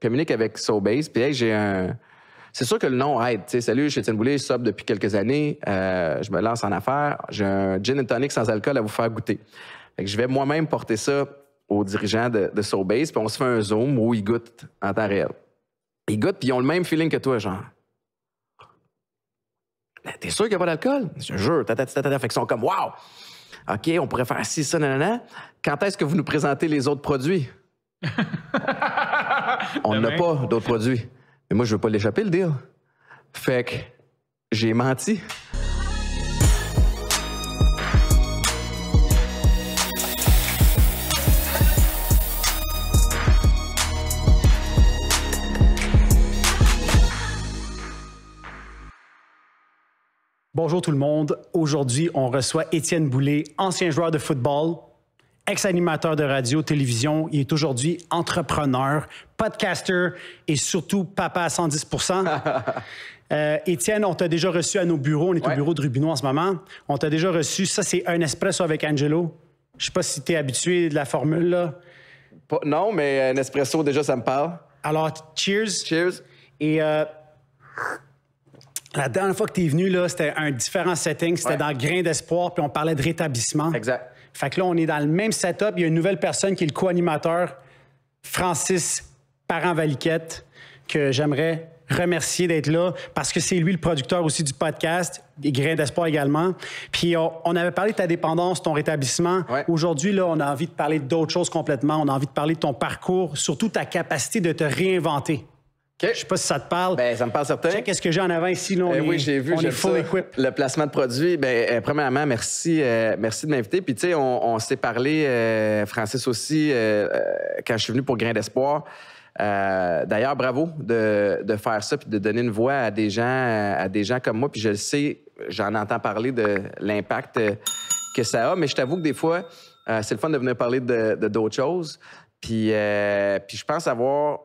communique avec Sobase, puis hey, j'ai un. C'est sûr que le nom aide. salut, je suis Étienne Boulay, sobe depuis quelques années, euh, je me lance en affaires, j'ai un gin and tonic sans alcool à vous faire goûter. je vais moi-même porter ça aux dirigeants de, de Sobase, puis on se fait un zoom où ils goûtent en temps réel. Ils goûtent, puis ils ont le même feeling que toi, genre. Ben, t'es sûr qu'il n'y a pas d'alcool? Je jure, tata, tata, Fait qu'ils sont comme, wow! OK, on pourrait faire ci, ça, nanana. Quand est-ce que vous nous présentez les autres produits? On n'a pas d'autres produits. Mais moi, je veux pas l'échapper, le deal. Fait que j'ai menti. Bonjour tout le monde. Aujourd'hui, on reçoit Étienne Boulay, ancien joueur de football, ex-animateur de radio, télévision. Il est aujourd'hui entrepreneur, podcaster et surtout papa à 110 Euh, on t'a déjà reçu à nos bureaux. On est au bureau de Rubino en ce moment. On t'a déjà reçu. Ça, c'est un espresso avec Angelo. Je sais pas si tu es habitué de la formule, non, mais un espresso, déjà, ça me parle. Alors, cheers. Cheers. Et euh, la dernière fois que tu es venu, là, c'était un différent setting. C'était dans Grain d'espoir, puis on parlait de rétablissement. Exact. Fait que là, on est dans le même setup. Il y a une nouvelle personne qui est le co-animateur, Francis Parent-Valiquette, que j'aimerais remercier d'être là parce que c'est lui le producteur aussi du podcast, des grains d'espoir également. Puis on, avait parlé de ta dépendance, ton rétablissement. Aujourd'hui, là, on a envie de parler d'autres choses complètement. On a envie de parler de ton parcours, surtout ta capacité de te réinventer. Je Je sais pas si ça te parle. Ben, ça me parle certain. Qu'est-ce que j'ai en avant ici? non ben Oui, oui, j'ai vu. On est full equip. Le placement de produits. Ben, euh, premièrement, merci, euh, merci de m'inviter. Puis, tu sais, on, s'est parlé, euh, Francis aussi, quand je suis venu pour Grain d'Espoir. D'ailleurs, bravo de, de, faire ça puis de donner une voix à des gens, à des gens comme moi. Puis je le sais, j'en entends parler de l'impact que ça a. Mais je t'avoue que des fois, c'est le fun de venir parler de d'autres choses. Puis, puis je pense avoir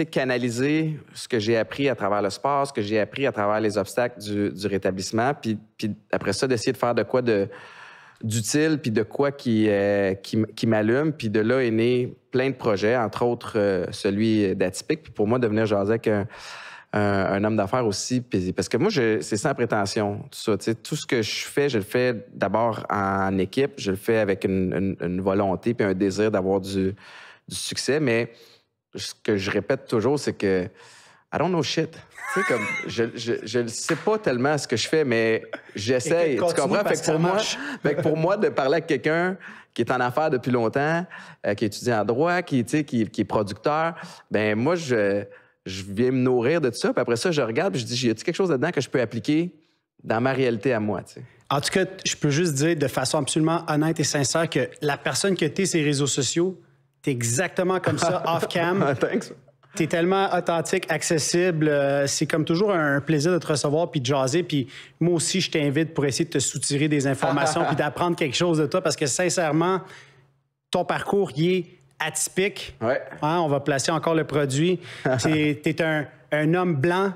canaliser ce que j'ai appris à travers le sport, ce que j'ai appris à travers les obstacles du, rétablissement, puis, après ça, d'essayer de faire de quoi de d'utile, puis de quoi qui, euh, qui, m'allume. Puis de là est né plein de projets, entre autres euh, celui d'Atypique. Puis pour moi, devenir je un, homme d'affaires aussi. parce que moi, c'est sans prétention, tout ça. tout ce que je fais, je le fais d'abord en équipe. Je le fais avec une, volonté puis un désir d'avoir du, du succès. Mais ce que je répète toujours, c'est que I don't know shit. tu sais, comme, je, ne sais pas tellement ce que je fais, mais j'essaye. Tu comprends? Fait pour, moi, pour moi, de parler avec quelqu'un qui est en affaires depuis longtemps, qui euh, qui étudie en droit, qui, qui, qui est producteur, ben moi, je, je viens me nourrir de tout ça. Puis après ça, je regarde et je dis, y a-t-il quelque chose dedans que je peux appliquer dans ma réalité à moi? Tu sais? En tout cas, je peux juste dire de façon absolument honnête et sincère que la personne que tu es, les réseaux sociaux, T'es exactement comme ça, off-cam. Ah, thanks. T'es tellement authentique, accessible. Euh, c'est comme toujours un plaisir de te recevoir puis de jaser. Puis moi aussi, je t'invite pour essayer de te soutirer des informations puis d'apprendre quelque chose de toi parce que sincèrement, ton parcours, il est atypique. Hein, on va placer encore le produit. T'es un, homme blanc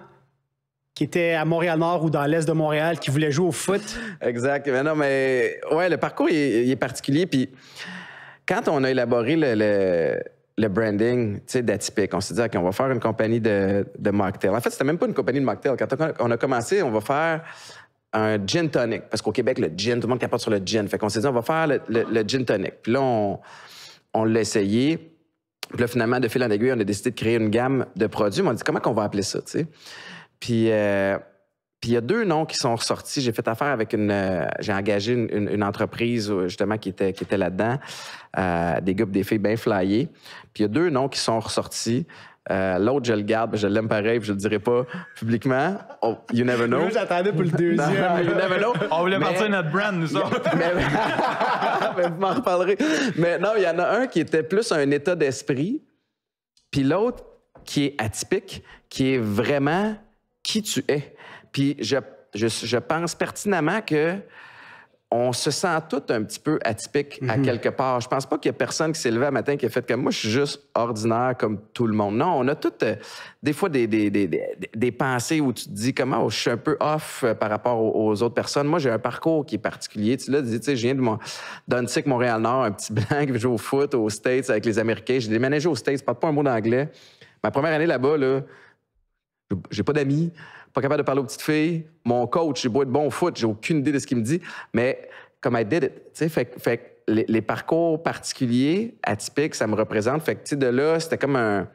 qui était à Montréal-Nord ou dans l'Est de Montréal, qui voulait jouer au foot. Exact. Mais non, mais ouais, le parcours, il est particulier. Puis quand on a élaboré le, branding d'atypique, on s'est dit, OK, on va faire une compagnie de, de mocktail. En fait, c'était même pas une compagnie de mocktail. Quand on a commencé, on va faire un gin tonic. Parce qu'au Québec, le gin, tout le monde capote sur le gin. Fait qu'on s'est dit, on va faire le, le, gin tonic. Puis là, on, l'a essayé. Puis là, finalement, de fil en aiguille, on a décidé de créer une gamme de produits. On on dit, comment qu'on va appeler ça, tu sais? Puis euh, il y a deux noms qui sont ressortis. J'ai fait affaire avec une. Euh, j'ai engagé une, entreprise, euh, justement, qui était, qui était là-dedans, euh, des groupes des filles bien flyées. Puis il y a deux noms qui sont ressortis. Euh, l'autre, je le garde, je l'aime pareil, je le dirai pas publiquement. Oh, you never know. j'attendais pour le deuxième. you never know. On voulait partir notre brand, nous autres. mais, mais vous m'en reparlerez. Mais non, il y en a un qui était plus un état d'esprit, puis l'autre qui est atypique, qui est vraiment qui tu es. Puis je, pense pertinemment que on se sent tout un petit peu atypique à mhm. quelque part. Je pense pas qu'il y a personne qui s'est levé un matin qui a fait comme moi, je suis juste ordinaire comme tout le monde. Non, on a toutes euh, des fois des, des, pensées où tu te dis comment oh, je suis un peu off euh, par rapport aux, autres personnes. Moi, j'ai un parcours qui est particulier. Tu l'as dit, tu sais, je viens de mon Montréal-Nord, un petit blanc je joue au foot aux States avec les Américains. J'ai déménagé aux States, je parle pas un mot d'anglais. Ma première année là-bas, là j'ai pas d'amis pas capable de parler aux petites filles. Mon coach, j'ai beau être bon au foot, j'ai aucune idée de ce qu'il me dit, mais comme I did it. fait, fait les, les, parcours particuliers, atypiques, ça me représente. Fait que, de là, c'était comme un.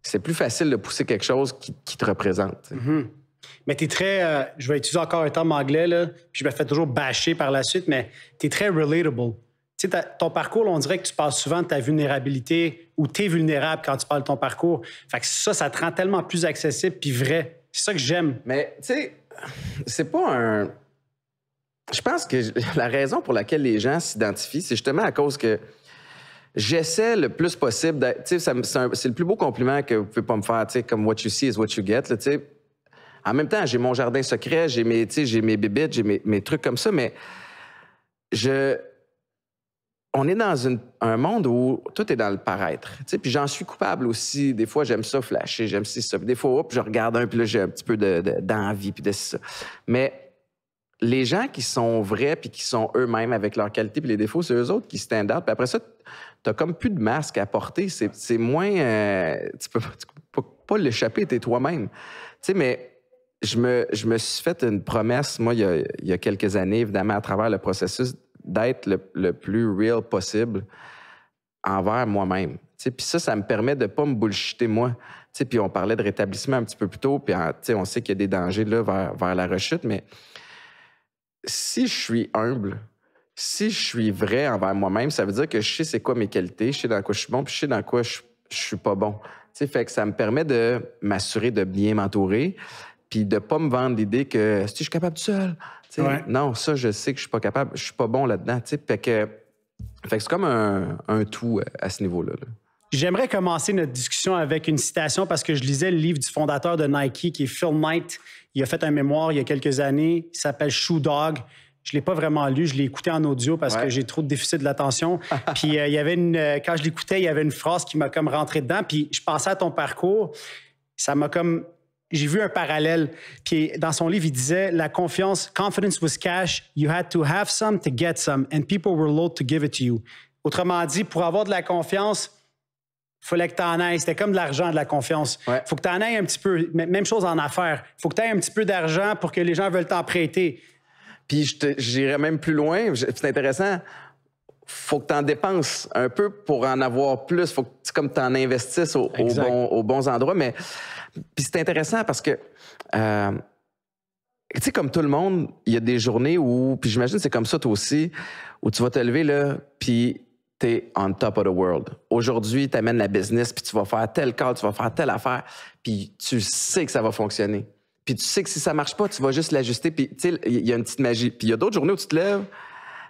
C'est plus facile de pousser quelque chose qui, te représente. Mm-hmm. Mais tu es très. Euh, je vais utiliser encore un terme anglais, là, puis je me fais toujours bâcher par la suite, mais tu es très relatable. sais, ton parcours, on dirait que tu parles souvent de ta vulnérabilité ou tu es vulnérable quand tu parles de ton parcours. Fait que ça, ça te rend tellement plus accessible puis vrai. C'est ça que j'aime. Mais, tu sais, c'est pas un. Je pense que la raison pour laquelle les gens s'identifient, c'est justement à cause que j'essaie le plus possible d'être. C'est le plus beau compliment que vous pouvez pas me faire, tu sais, comme what you see is what you get, tu sais. En même temps, j'ai mon jardin secret, j'ai mes, j'ai mes bibites, j'ai mes, trucs comme ça, mais je, on est dans un monde où tout est dans le paraître. Puis j'en suis coupable aussi. Des fois, j'aime ça flasher, j'aime ça. Des fois, je regarde un, puis là, j'ai un petit peu d'envie, de, de puis de ça. Mais les gens qui sont vrais puis qui sont eux-mêmes avec leurs qualités puis les défauts, c'est eux autres qui stand out. Puis après ça, t'as comme plus de masque à porter. C'est moins... Euh, tu peux, peux pas l'échapper, t'es toi-même. Tu sais, mais je me, je me suis fait une promesse, moi, il y a, il y a quelques années, évidemment, à travers le processus d'être le, plus real possible envers moi-même. Puis ça, ça me permet de ne pas me bullshiter moi. Puis on parlait de rétablissement un petit peu plus tôt, puis ah, on sait qu'il y a des dangers là, vers, la rechute, mais si je suis humble, si je suis vrai envers moi-même, ça veut dire que je sais c'est quoi mes qualités, je sais dans quoi je suis bon, puis je sais dans quoi je, suis pas bon. fait que ça me permet de m'assurer de bien m'entourer, puis de ne pas me vendre l'idée que si je suis capable tout seul, non, ça, je sais que je suis pas capable, je suis pas bon là-dedans. Fait que, fait que c'est comme un, tout euh, à ce niveau-là. J'aimerais commencer notre discussion avec une citation parce que je lisais le livre du fondateur de Nike qui est Phil Knight. Il a fait un mémoire il y a quelques années. Il s'appelle Shoe Dog. Je l'ai pas vraiment lu, je l'ai écouté en audio parce que j'ai trop de déficit de l'attention. puis euh, il y avait une euh, quand je l'écoutais, il y avait une phrase qui m'a comme rentré dedans puis je pensais à ton parcours. Ça m'a comme j'ai vu un parallèle. est dans son livre, il disait la confiance, confidence was cash. You had to have some to get some, and people were loath to give it to you. Autrement dit, pour avoir de la confiance, il fallait que tu en ailles. C'était comme de l'argent, de la confiance. Il faut que tu en ailles un petit peu. Même chose en affaires. Il faut que tu aies un petit peu d'argent pour que les gens veulent t'en prêter. Puis j'irais même plus loin. C'est intéressant faut que tu en dépenses un peu pour en avoir plus. faut que tu comme en investisses aux bons endroits. Mais puis c'est intéressant parce que, euh, tu sais, comme tout le monde, il y a des journées où, puis j'imagine c'est comme ça toi aussi, où tu vas te lever, là, puis t'es on top of the world. Aujourd'hui, tu amènes la business, puis tu vas faire tel cas tu vas faire telle affaire, puis tu sais que ça va fonctionner. Puis tu sais que si ça marche pas, tu vas juste l'ajuster, puis tu sais, il y a une petite magie. Puis il y a d'autres journées où tu te lèves,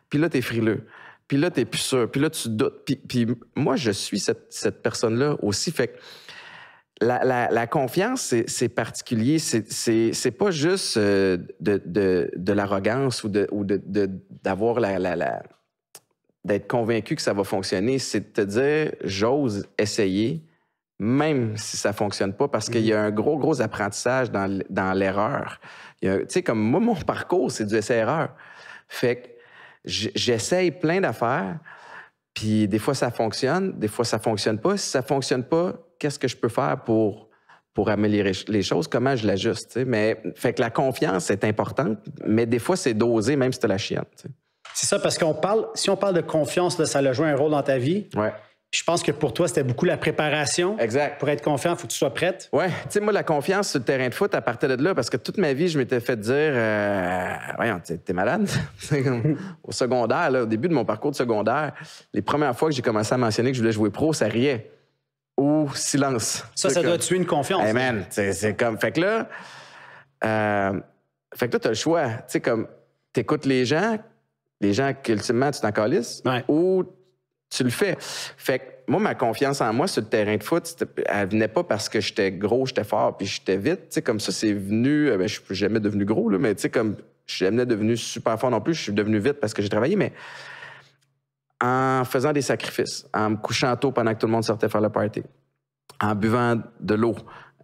puis là, t'es frileux. Puis là, t'es plus sûr. Puis là, tu doutes. Puis, puis moi, je suis cette, cette personne-là aussi. Fait la, confiance, c'est particulier. C'est pas juste euh, de, l'arrogance ou d'avoir d'être convaincu que ça va fonctionner. C'est de te dire j'ose essayer, même si ça fonctionne pas, parce qu'il y a un gros gros apprentissage dans, dans l'erreur. Tu sais, comme moi, mon parcours, c'est du essai-erreur. E. Fait que j'essaye plein d'affaires puis des fois, ça fonctionne, des fois, ça fonctionne pas. Si ça fonctionne pas, qu'est-ce que je peux faire pour, pour améliorer les choses? Comment je l'ajuste? Mais fait que la confiance est importante, mais des fois, c'est dosé, même si tu la chienne. C'est ça, parce qu'on parle, si on parle de confiance, ça a joué un rôle dans ta vie. Ouais. Je pense que pour toi, c'était beaucoup la préparation. Exact. Pour être confiant, il faut que tu sois prête. Ouais. Tu sais, moi, la confiance sur le terrain de foot, à partir de là, parce que toute ma vie, je m'étais fait dire, euh, voyons, t'es malade. au secondaire, au début de mon parcours de secondaire, les premières fois que j'ai commencé à mentionner que je voulais jouer pro, ça riait. Ou silence. Ça, ça doit tuer une confiance. Amen! » c'est comme. Fait que là, euh, fait que là, t'as le choix. Tu sais, comme, t'écoutes les gens, les gens qu'ultimement, tu t'en calisses, ou tu le fais. Fait que moi, ma confiance en moi sur le terrain de foot, elle venait pas parce que j'étais gros, j'étais fort, puis j'étais vite. comme ça, c'est venu. Euh, ben, je suis jamais devenu gros, là, mais tu sais, comme je suis jamais devenu super fort non plus, je suis devenu vite parce que j'ai travaillé, mais en faisant des sacrifices, en me couchant tôt pendant que tout le monde sortait faire la party, en buvant de l'eau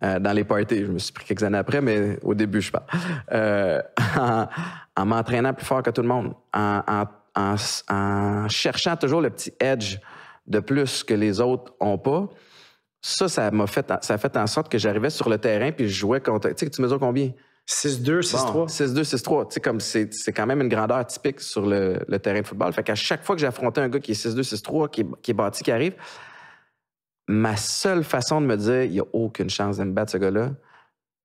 euh, dans les parties. Je me suis pris quelques années après, mais au début, je pas, Euh, en, en m'entraînant plus fort que tout le monde, en en, cherchant toujours le petit edge de plus que les autres ont pas, ça, ça m'a fait, ça a fait en sorte que j'arrivais sur le terrain puis je jouais contre. Tu sais, tu mesures combien? 6-2, 6-3. 6-2, 6-3. Tu sais, comme c'est, quand même une grandeur typique sur le, terrain de football. Fait qu'à chaque fois que j'affrontais un gars qui est 6-2, 6-3, qui, est bâti, qui arrive, ma seule façon de me dire, il n'y a aucune chance de me battre ce gars-là,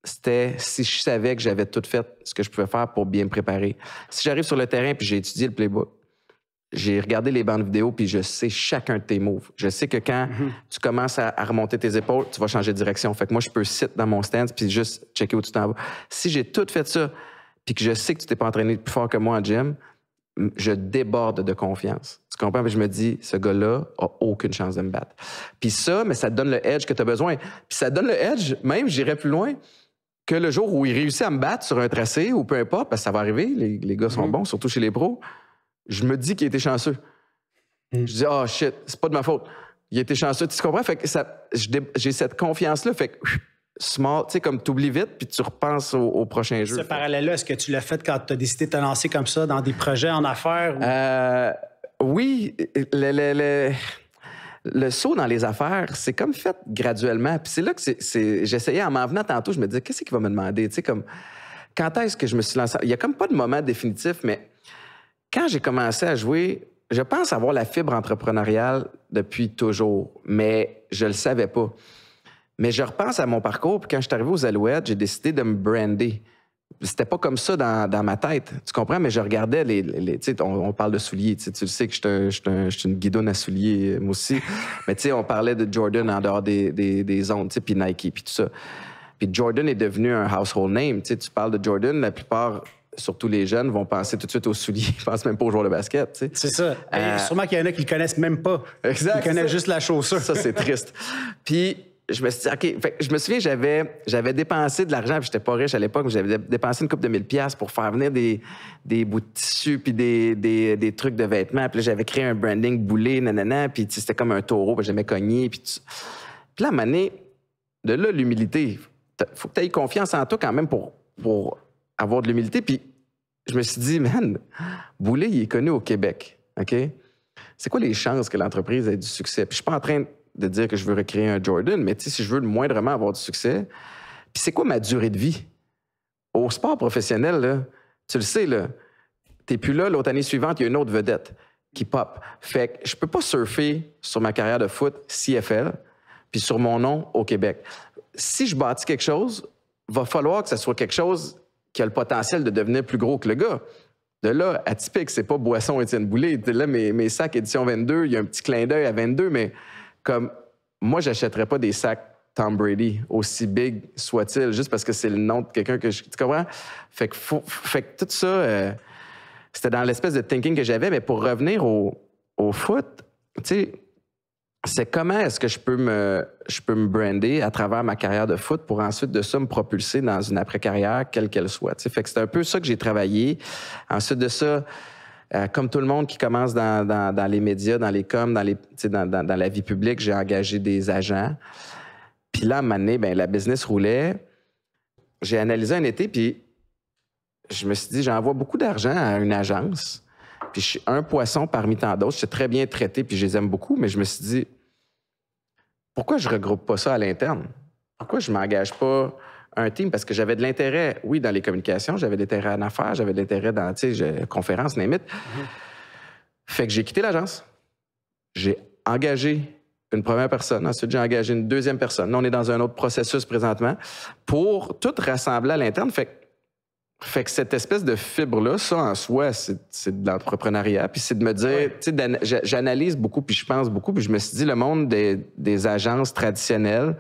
c'était si je savais que j'avais tout fait ce que je pouvais faire pour bien me préparer. Si j'arrive sur le terrain puis j'ai étudié le playbook, j'ai regardé les bandes vidéo, puis je sais chacun de tes moves. Je sais que quand mhm. tu commences à, remonter tes épaules, tu vas changer de direction. Fait que moi, je peux sit dans mon stand, puis juste checker où tu t'en vas. Si j'ai tout fait ça, puis que je sais que tu t'es pas entraîné plus fort que moi en gym, je déborde de confiance. Tu comprends? Puis je me dis, ce gars-là a aucune chance de me battre. Puis ça, mais ça te donne le edge que tu as besoin. Puis ça donne le edge, même, j'irais plus loin, que le jour où il réussit à me battre sur un tracé, ou peu importe, parce que ça va arriver, les, gars sont mhm. bons, surtout chez les pros, je me dis qu'il était chanceux. Mm. Je dis, ah shit, c'est pas de ma faute. Il était chanceux. Tu comprends? que j'ai cette confiance-là. Fait que, tu sais, comme t'oublies vite, puis tu repenses au, prochain jeu. Ce parallèle-là, est-ce que tu l'as fait quand tu as décidé de te lancer comme ça dans des projets en affaires? Euh, oui. Le, saut dans les affaires, c'est comme fait graduellement. Puis c'est là que j'essayais, en m'en venant tantôt, je me disais, qu'est-ce qu'il va me demander? comme, quand est-ce que je me suis lancé? Il n'y a comme pas de moment définitif, mais quand j'ai commencé à jouer, je pense avoir la fibre entrepreneuriale depuis toujours, mais je le savais pas. Mais je repense à mon parcours, puis quand je suis arrivé aux Alouettes, j'ai décidé de me brander. C'était pas comme ça dans, ma tête. Tu comprends? Mais je regardais les. les on, on, parle de souliers. Tu le sais que je suis une guidonne à souliers, euh, moi aussi. Mais tu sais, on parlait de Jordan en dehors des, des, des zones, puis Nike, puis tout ça. Puis Jordan est devenu un household name. Tu, sais, tu parles de Jordan, la plupart surtout les jeunes, vont penser tout de suite aux souliers. Ils pensent même pas aux joueurs de basket. C'est ça. Ben, euh, sûrement qu'il y en a qui le connaissent même pas. Exact. Ils connaissent juste la chaussure. Ça, c'est triste. puis, je me suis dit, OK, je me souviens, j'avais, j'avais dépensé de l'argent, puis j'étais pas riche à l'époque, mais j'avais dépensé une coupe de 1000 pièces pour faire venir des, des bouts de tissu, puis des, des, trucs de vêtements. Puis là, j'avais créé un branding boulé, nanana, puis c'était comme un taureau, puis j'aimais cogner. Puis, puis là, à de là, l'humilité. Faut que tu aies confiance en toi quand même pour, pour avoir de l'humilité. Puis je me suis dit, man, Boulay, il est connu au Québec. OK? C'est quoi les chances que l'entreprise ait du succès? Puis je suis pas en train de dire que je veux recréer un Jordan, mais si je veux le moindrement avoir du succès, puis c'est quoi ma durée de vie? Au sport professionnel, tu le sais, là, t'es plus là, l'autre année suivante, il y a une autre vedette qui pop. Fait que je peux pas surfer sur ma carrière de foot CFL, puis sur mon nom au Québec. Si je bâtis quelque chose, va falloir que ce soit quelque chose qui a le potentiel de devenir plus gros que le gars. De là, atypique, c'est pas Boisson Étienne Boulay. De là, mes, sacs édition 22, il y a un petit clin d'œil à 22, mais comme moi, j'achèterais pas des sacs Tom Brady, aussi big soit-il, juste parce que c'est le nom de quelqu'un que je. Tu comprends? Fait que, fait tout ça, euh, c'était dans l'espèce de thinking que j'avais, mais pour revenir au, au foot, tu sais, c'est comment est-ce que je peux me je peux me brander à travers ma carrière de foot pour ensuite de ça me propulser dans une après-carrière quelle qu'elle soit. Fait que c'est un peu ça que j'ai travaillé. Ensuite de ça, euh, comme tout le monde qui commence dans, dans, les médias, dans les coms, dans les dans, dans, la vie publique, j'ai engagé des agents. Puis là, à un moment donné, ben, la business roulait. J'ai analysé un été, puis je me suis dit, j'envoie beaucoup d'argent à une agence. Puis je suis un poisson parmi tant d'autres. Je suis très bien traité, puis je les aime beaucoup, mais je me suis dit, pourquoi je regroupe pas ça à l'interne? Pourquoi je m'engage pas un team? Parce que j'avais de l'intérêt, oui, dans les communications, j'avais de l'intérêt en affaires, j'avais de l'intérêt dans, tu sais, conférences, n'importe. Mhm. Fait que j'ai quitté l'agence. J'ai engagé une première personne. Ensuite, j'ai engagé une deuxième personne. Là, on est dans un autre processus présentement pour tout rassembler à l'interne. Fait fait que cette espèce de fibre-là, ça en soi, c'est de l'entrepreneuriat. Puis c'est de me dire, tu sais, j'analyse beaucoup, puis je pense beaucoup, puis je me suis dit, le monde des, agences traditionnelles,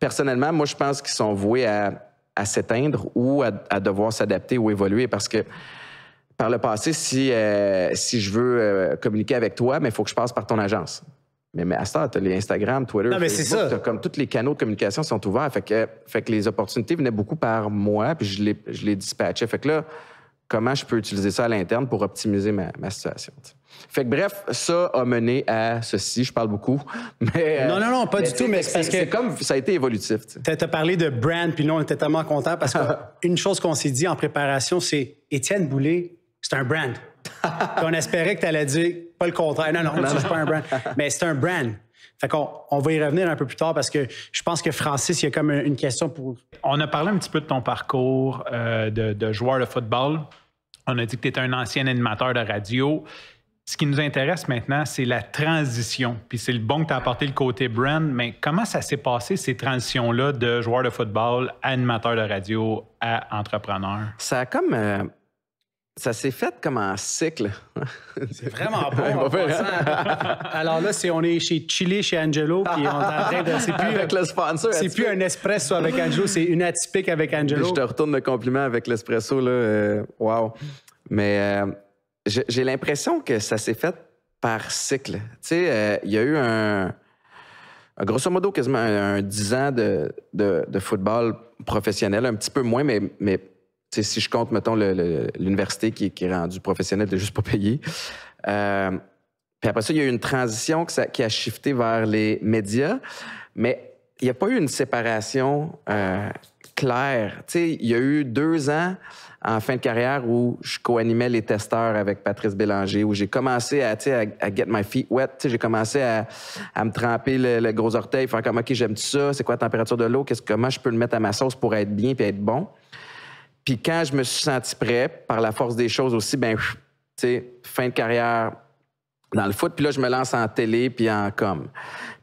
personnellement, moi, je pense qu'ils sont voués à, s'éteindre ou à, devoir s'adapter ou évoluer parce que par le passé, si, euh, je veux euh, communiquer avec toi, mais il faut que je passe par ton agence. Mais, à ça, tu as les Instagram, Twitter, non, mais Facebook, comme tous les canaux de communication sont ouverts. Fait que, fait que les opportunités venaient beaucoup par moi, puis je les, je les dispatchais. Fait que là, comment je peux utiliser ça à l'interne pour optimiser ma, situation. Fait que bref, ça a mené à ceci. Je parle beaucoup, mais euh, non, non, non, pas du tout. Mais c'est que comme ça a été évolutif. Tu as parlé de brand, puis nous, on était tellement contents parce qu'une chose qu'on s'est dit en préparation, c'est Étienne Boulay, c'est un brand on espérait que tu allais dire pas le contraire. Non, non, non, pas un brand. Mais c'est un brand. Fait qu'on on va y revenir un peu plus tard parce que je pense que Francis, il y a comme une question pour. On a parlé un petit peu de ton parcours euh, de, joueur de football. On a dit que tu étais un ancien animateur de radio. Ce qui nous intéresse maintenant, c'est la transition. Puis c'est le bon que tu as apporté le côté brand, mais comment ça s'est passé, ces transitions-là de joueur de football à animateur de radio à entrepreneur? Ça a comme. Euh, ça s'est fait comme en cycle. C'est vraiment bon. Hein? Alors là, c'est on est chez Chili, chez Angelo, puis on est en train de. C'est plus, avec le sponsor. C'est plus un espresso avec Angelo, c'est une atypique avec Angelo. je te retourne le compliment avec l'espresso, là. Waouh. Mais euh, j'ai l'impression que ça s'est fait par cycle. Tu sais, euh, il y a eu un. grosso modo, quasiment un, un 10 ans de, football professionnel, un petit peu moins, mais si je compte, mettons, l'université qui, est rendue professionnelle de juste pas payer. Euh, puis après ça, il y a eu une transition qui, a shifté vers les médias, mais il n'y a pas eu une séparation euh, claire. il y a eu deux ans en fin de carrière où je co-animais les testeurs avec Patrice Bélanger, où j'ai commencé à, sais, à, get my feet wet. J'ai commencé à, me tremper le, gros orteil, faire comme OK, j'aime ça, c'est quoi la température de l'eau, comment je peux le mettre à ma sauce pour être bien et être bon. Puis quand je me suis senti prêt, par la force des choses aussi, ben, tu sais, fin de carrière dans le foot. Puis là, je me lance en télé, puis en com.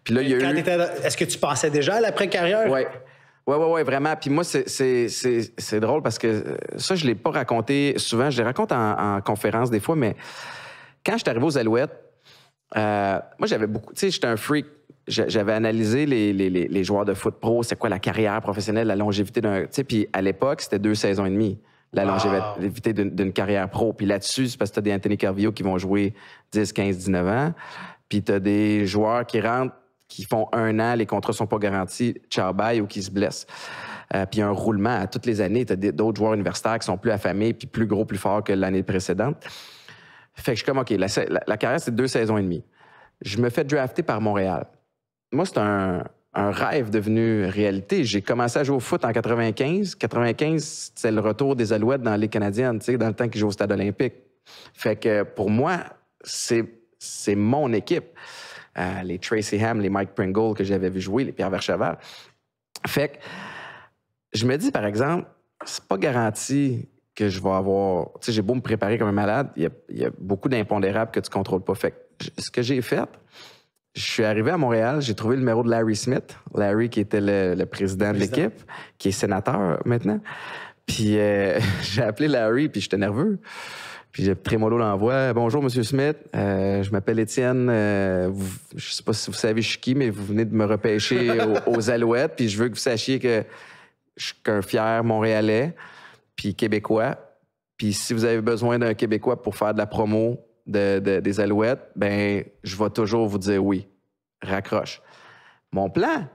Puis là, il y a eu... Est-ce que tu pensais déjà à l'après-carrière? Oui. Oui, oui, oui, vraiment. Puis moi, c'est drôle parce que euh, ça, je ne l'ai pas raconté souvent. Je les raconte en, en conférence des fois, mais quand je suis arrivé aux Alouettes, euh, moi, j'avais beaucoup. Tu sais, j'étais un freak. J'avais analysé les, joueurs de foot pro, c'est quoi la carrière professionnelle, la longévité d'un. Tu sais, puis à l'époque, c'était deux saisons et demie, la longévité d'une carrière pro. Puis là-dessus, c'est parce que tu as des Anthony Carvio qui vont jouer 10, 15, 19 ans. Puis tu as des joueurs qui rentrent, qui font un an, les contrats sont pas garantis, ciao bye, ou qui se blessent. y euh, puis un roulement à toutes les années. Tu as d'autres joueurs universitaires qui sont plus affamés, puis plus gros, plus forts que l'année précédente. Fait que je suis comme, OK, la, la, carrière, c'est deux saisons et demie. Je me fais drafter par Montréal. Moi, c'est un, rêve devenu réalité. J'ai commencé à jouer au foot en 95. 95, c'est le retour des Alouettes dans les Canadiens tu sais, dans le temps qu'ils jouent au stade olympique. Fait que pour moi, c'est, c'est mon équipe. Euh, les Tracy Ham, les Mike Pringle que j'avais vu jouer, les Pierre Vercheval. Fait que je me dis, par exemple, c'est pas garanti que je vais avoir. Tu sais, j'ai beau me préparer comme un malade, il y a, beaucoup d'impondérables que tu contrôles pas. Fait que ce que j'ai fait, je suis arrivé à Montréal, j'ai trouvé le numéro de Larry Smith, Larry qui était le, président, de l'équipe, qui est sénateur maintenant. Puis euh, j'ai appelé Larry, puis j'étais nerveux. Puis j'ai trémolo l'envoi. Bonjour, Monsieur Smith. Euh, je m'appelle Étienne. Euh, je sais pas si vous savez je qui, mais vous venez de me repêcher aux, Alouettes. Puis je veux que vous sachiez que je suis qu'un fier Montréalais puis québécois. Puis si vous avez besoin d'un Québécois pour faire de la promo de, des Alouettes, ben je vais toujours vous dire oui. Raccroche. Mon plan,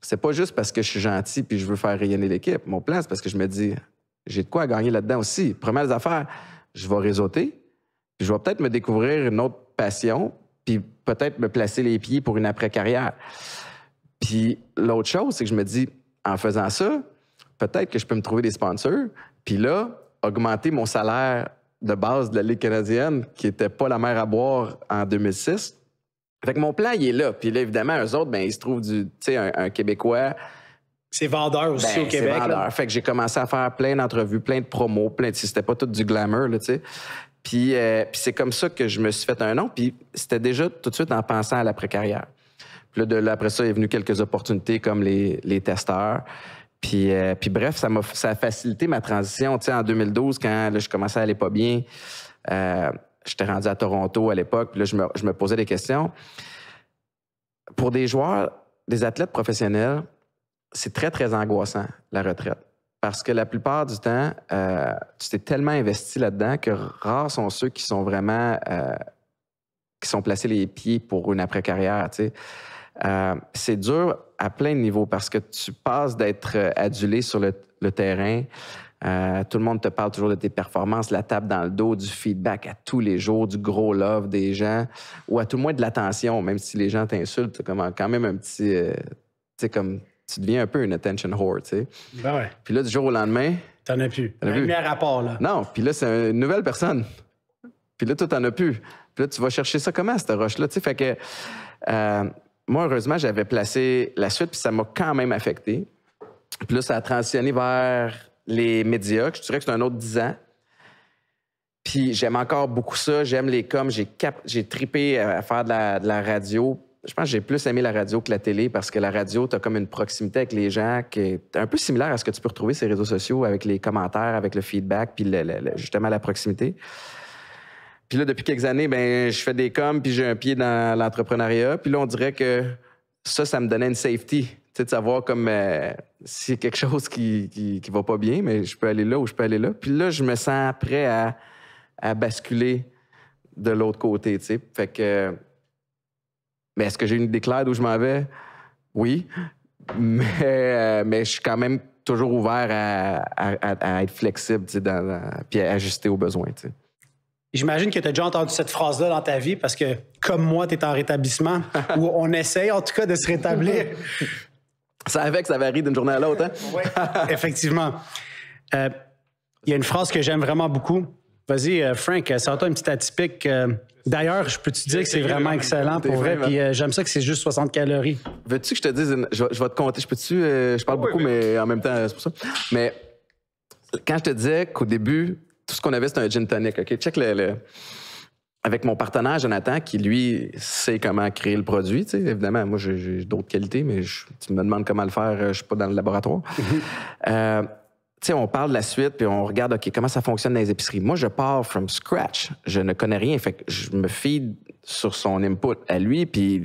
c'est pas juste parce que je suis gentil puis je veux faire rayonner l'équipe. Mon plan, c'est parce que je me dis, j'ai de quoi gagner là-dedans aussi. Première affaire, je vais réseauter, puis je vais peut-être me découvrir une autre passion, puis peut-être me placer les pieds pour une après-carrière. Puis l'autre chose, c'est que je me dis, en faisant ça, peut-être que je peux me trouver des sponsors, puis là, augmenter mon salaire de base de la Ligue canadienne, qui n'était pas la mère à boire en 2006. Fait que mon plan, il est là. Puis là, évidemment, eux autres, ben, ils se trouvent du, tu sais, un, Québécois. C'est vendeur aussi ben, au Québec. C'est vendeur. Fait que j'ai commencé à faire plein d'entrevues, plein de promos, plein de. C'était pas tout du glamour, là, tu sais. Puis, euh, puis c'est comme ça que je me suis fait un nom. Puis c'était déjà tout de suite en pensant à la carrière Puis de, là, après ça, il est venu quelques opportunités comme les, les testeurs. Euh, puis, bref, ça m'a ça a facilité ma transition. Tu sais, en 2012, quand je commençais à aller pas bien, euh, j'étais rendu à Toronto à l'époque, puis là, je me, je me posais des questions. Pour des joueurs, des athlètes professionnels, c'est très, très angoissant, la retraite. Parce que la plupart du temps, euh, tu t'es tellement investi là-dedans que rares sont ceux qui sont vraiment. Euh, qui sont placés les pieds pour une après-carrière. Tu sais. c'est dur à plein de niveaux parce que tu passes d'être euh, adulé sur le, terrain. Euh, tout le monde te parle toujours de tes performances, la table dans le dos, du feedback à tous les jours, du gros love des gens, ou à tout le moins de l'attention, même si les gens t'insultent, comme quand même un petit, euh, tu comme tu deviens un peu une attention whore, tu sais. Ben ouais. Puis là du jour au lendemain, t'en as plus. T'en as plus. rapport là. Non, puis là c'est une nouvelle personne. Puis là toi t'en as plus. Puis là tu vas chercher ça comment cette roche là, tu sais. Fait que moi, heureusement, j'avais placé la suite, puis ça m'a quand même affecté. Puis là, ça a transitionné vers les médias. Je dirais que c'est un autre 10 ans. Puis j'aime encore beaucoup ça. J'aime les coms. J'ai, tripé à faire de la, radio. Je pense que j'ai plus aimé la radio que la télé parce que la radio, tu as comme une proximité avec les gens qui est un peu similaire à ce que tu peux retrouver sur les réseaux sociaux avec les commentaires, avec le feedback, puis justement la proximité. Puis là, depuis quelques années, ben, je fais des coms, puis j'ai un pied dans l'entrepreneuriat. Puis là, on dirait que ça, ça me donnait une safety. de savoir comme euh, si quelque chose qui, qui, va pas bien, mais je peux aller là ou je peux aller là. Puis là, je me sens prêt à, basculer de l'autre côté, sais. Fait que. Mais est-ce que j'ai une claire d'où je m'en vais? Oui. Euh, mais, je suis quand même toujours ouvert à, être flexible, dans, puis à ajuster aux besoins, sais. J'imagine que tu as déjà entendu cette phrase-là dans ta vie parce que, comme moi, tu es en rétablissement ou on essaye en tout cas de se rétablir. ça avec, ça varie d'une journée à l'autre. Hein? oui, effectivement. Euh, il y a une phrase que j'aime vraiment beaucoup. Vas-y, euh, Frank, euh, sors-toi une petite atypique. D'ailleurs, je peux te dire que c'est vraiment excellent pour vrai. Puis j'aime ça que c'est juste 60 calories. Veux-tu que je te dise je, vais te compter. Je peux-tu. je parle ah beaucoup, mais... mais en même temps, c'est pour ça. Mais quand je te disais qu'au début, tout ce qu'on avait, c'était un gin tonic. OK, check le, Avec mon partenaire, Jonathan, qui, lui, sait comment créer le produit. évidemment, moi, j'ai d'autres qualités, mais tu me demandes comment le faire, euh, je suis pas dans le laboratoire. Mhm. Euh, tu sais, on parle de la suite, puis on regarde, OK, comment ça fonctionne dans les épiceries. Moi, je pars from scratch. Je ne connais rien. Fait que je me feed sur son input à lui, puis,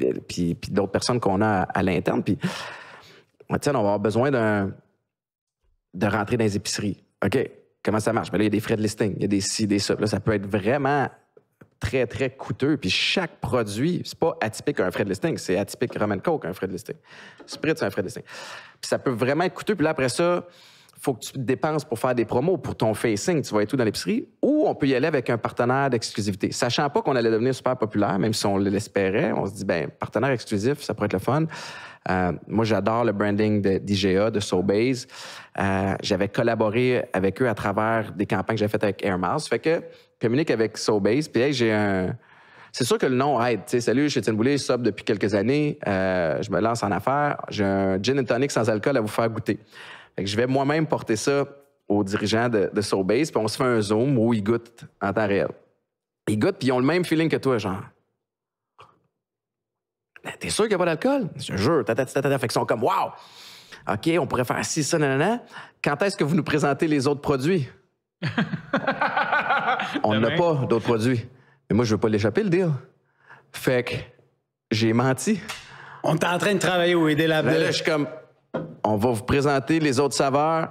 d'autres personnes qu'on a à, l'interne. Puis, tiens, on va avoir besoin d'un, de rentrer dans les épiceries. OK, Comment ça marche? Mais ben là, il y a des frais de listing, il y a des ci, des ça. ça peut être vraiment très, très coûteux. Puis chaque produit, c'est pas atypique un frais de listing, c'est atypique Roman Coke un frais de listing. Spritz c'est un frais de listing. Puis ça peut vraiment être coûteux. Puis là, après ça, faut que tu dépenses pour faire des promos, pour ton facing, tu vas et tout dans l'épicerie, ou on peut y aller avec un partenaire d'exclusivité. Sachant pas qu'on allait devenir super populaire, même si on l'espérait, on se dit, ben partenaire exclusif, ça pourrait être le fun. Euh, moi, j'adore le branding d'IGA, de, de Sobase. Euh, j'avais collaboré avec eux à travers des campagnes que j'avais faites avec Air Fait que je communique avec Sobase, puis j'ai un c'est sûr que le nom aide. sais, salut, je suis Étienne Boulay, sub depuis quelques années. Euh, je me lance en affaires. J'ai un gin and tonic sans alcool à vous faire goûter. Fait que je vais moi-même porter ça aux dirigeants de, de Soulbase, puis on se fait un zoom où ils goûtent en temps réel. Ils goûtent, puis ils ont le même feeling que toi, genre. Ben, t'es sûr qu'il n'y a pas d'alcool? Je jure, Fait qu'ils sont comme, wow! OK, on pourrait faire ci, ça, nanana. Quand est-ce que vous nous présentez les autres produits? on n'a pas d'autres produits. Mais moi, je veux pas l'échapper, le deal. Fait que j'ai menti. On est en train de travailler au aider la là, là, je suis comme, on va vous présenter les autres saveurs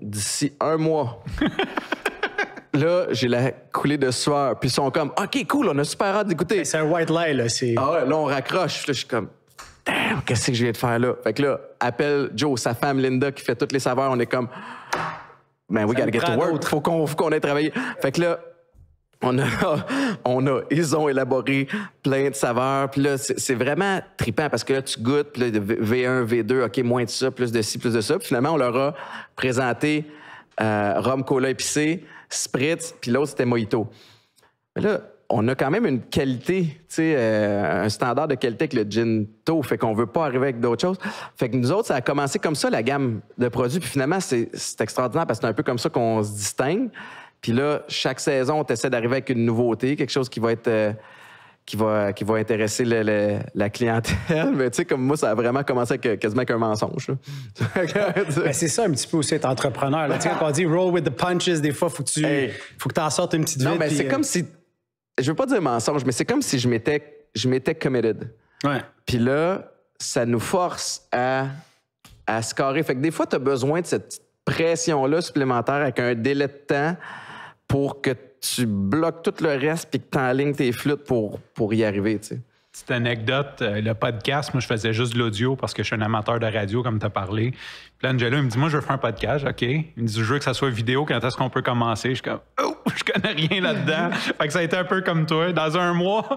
d'ici un mois. là, j'ai la coulée de sueur. Puis ils sont comme, OK, cool, on a super hâte d'écouter. C'est un white light, là. Ah ouais, là, on raccroche. Là, je suis comme, damn, qu'est-ce que je viens de faire là? Fait que là, appelle Joe, sa femme Linda, qui fait toutes les saveurs. On est comme, man, we gotta get to work. Faut qu'on ait travaillé. Fait que là, on a, on a, ils ont élaboré plein de saveurs. Puis là, c'est vraiment trippant, parce que là, tu goûtes, puis V1, V2, OK, moins de ça, plus de ci, plus de ça. Puis finalement, on leur a présenté euh, cola épicé, Spritz, puis l'autre, c'était Mojito. Mais là, on a quand même une qualité, euh, un standard de qualité que le Ginto. Fait qu'on veut pas arriver avec d'autres choses. Fait que nous autres, ça a commencé comme ça, la gamme de produits. Puis finalement, c'est extraordinaire parce que c'est un peu comme ça qu'on se distingue. Puis là, chaque saison, on essaie d'arriver avec une nouveauté, quelque chose qui va être. Euh, qui va, qui va intéresser la clientèle. Mais tu sais, comme moi, ça a vraiment commencé avec, euh, quasiment avec un mensonge. Ben, c'est ça un petit peu aussi être entrepreneur. tu sais, quand on dit roll with the punches, des fois, faut que tu en faut que sortes une petite Non, mais c'est comme euh, si. Je veux pas dire mensonge, mais c'est comme si je m'étais, je m'étais committed. Puis là, ça nous force à, à se carrer. Fait que des fois, tu as besoin de cette pression-là supplémentaire avec un délai de temps pour que tu bloques tout le reste puis que tu enlignes tes flûtes pour, pour y arriver. Tu Petite anecdote, euh, le podcast, moi, je faisais juste de l'audio parce que je suis un amateur de radio, comme tu as parlé. Puis là, il me dit Moi, je veux faire un podcast, OK. Il me dit Je veux que ça soit vidéo, quand est-ce qu'on peut commencer Je suis comme Oh, je connais rien là-dedans. fait que ça a été un peu comme toi. Dans un mois,